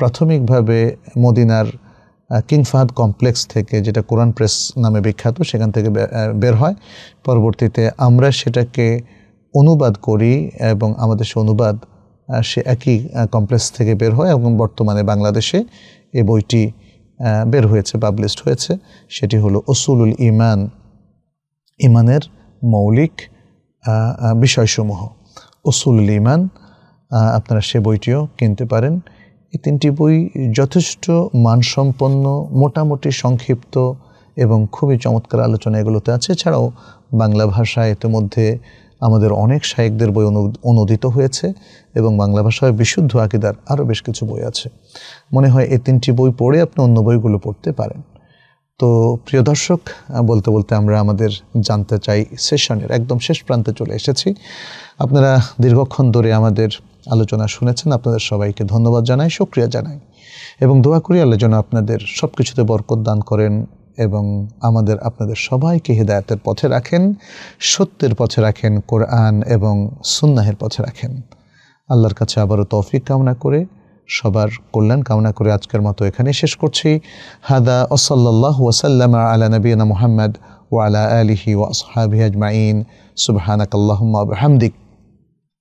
প্রাথমিকভাবে মদিনার কিং ফাহাদ কমপ্লেক্স থেকে যেটা কোরআন প্রেস নামে বিখ্যাত সেখান থেকে বের হয় পরবর্তীতে আমরা সেটাকে অনুবাদ করি এবং আমাদের সে অনুবাদ সে একই কমপ্লেক্স থেকে বের হয় এবং বর্তমানে বাংলাদেশে এ বইটি বের হয়েছে পাবলিশড হয়েছে সেটি হলো অসুলুল ইমান ইমানের মৌলিক বিষয়সমূহ অসুলুল ইমান আপনারা সে বইটিও কিনতে পারেন এই তিনটি বই যথেষ্ট মানসম্পন্ন মোটামুটি সংক্ষিপ্ত এবং খুবই চমৎকার আলোচনা এগুলোতে আছে এছাড়াও বাংলা ভাষা ইতিমধ্যে আমাদের অনেক সাহিকদের বই অনুদিত হয়েছে এবং বাংলা ভাষায় বিশুদ্ধ আকিদার আরও বেশ কিছু বই আছে মনে হয় এই তিনটি বই পড়ে আপনি অন্য বইগুলো পড়তে পারেন তো প্রিয় দর্শক বলতে বলতে আমরা আমাদের জানতে চাই সেশনের একদম শেষ প্রান্তে চলে এসেছি আপনারা দীর্ঘক্ষণ ধরে আমাদের আলোচনা শুনেছেন আপনাদের সবাইকে ধন্যবাদ জানাই সুক্রিয়া জানাই এবং দোয়া করি আল্লাহ যেন আপনাদের সব কিছুতে বরকত দান করেন এবং আমাদের আপনাদের সবাইকে হৃদায়তের পথে রাখেন সত্যের পথে রাখেন কোরআন এবং সুন্নাহের পথে রাখেন আল্লাহর কাছে আবারও তৌফিক কামনা করে সবার কল্যাণ কামনা করে আজকের মতো এখানে শেষ করছি হাদা ওসল্লাহ ওসাল্লাম আলা নবীনা মোহাম্মদ ওয়ালা আলিহি ওয়াসহাবি আজমাইন সুবহানাক আল্লাহম্মা হামদিক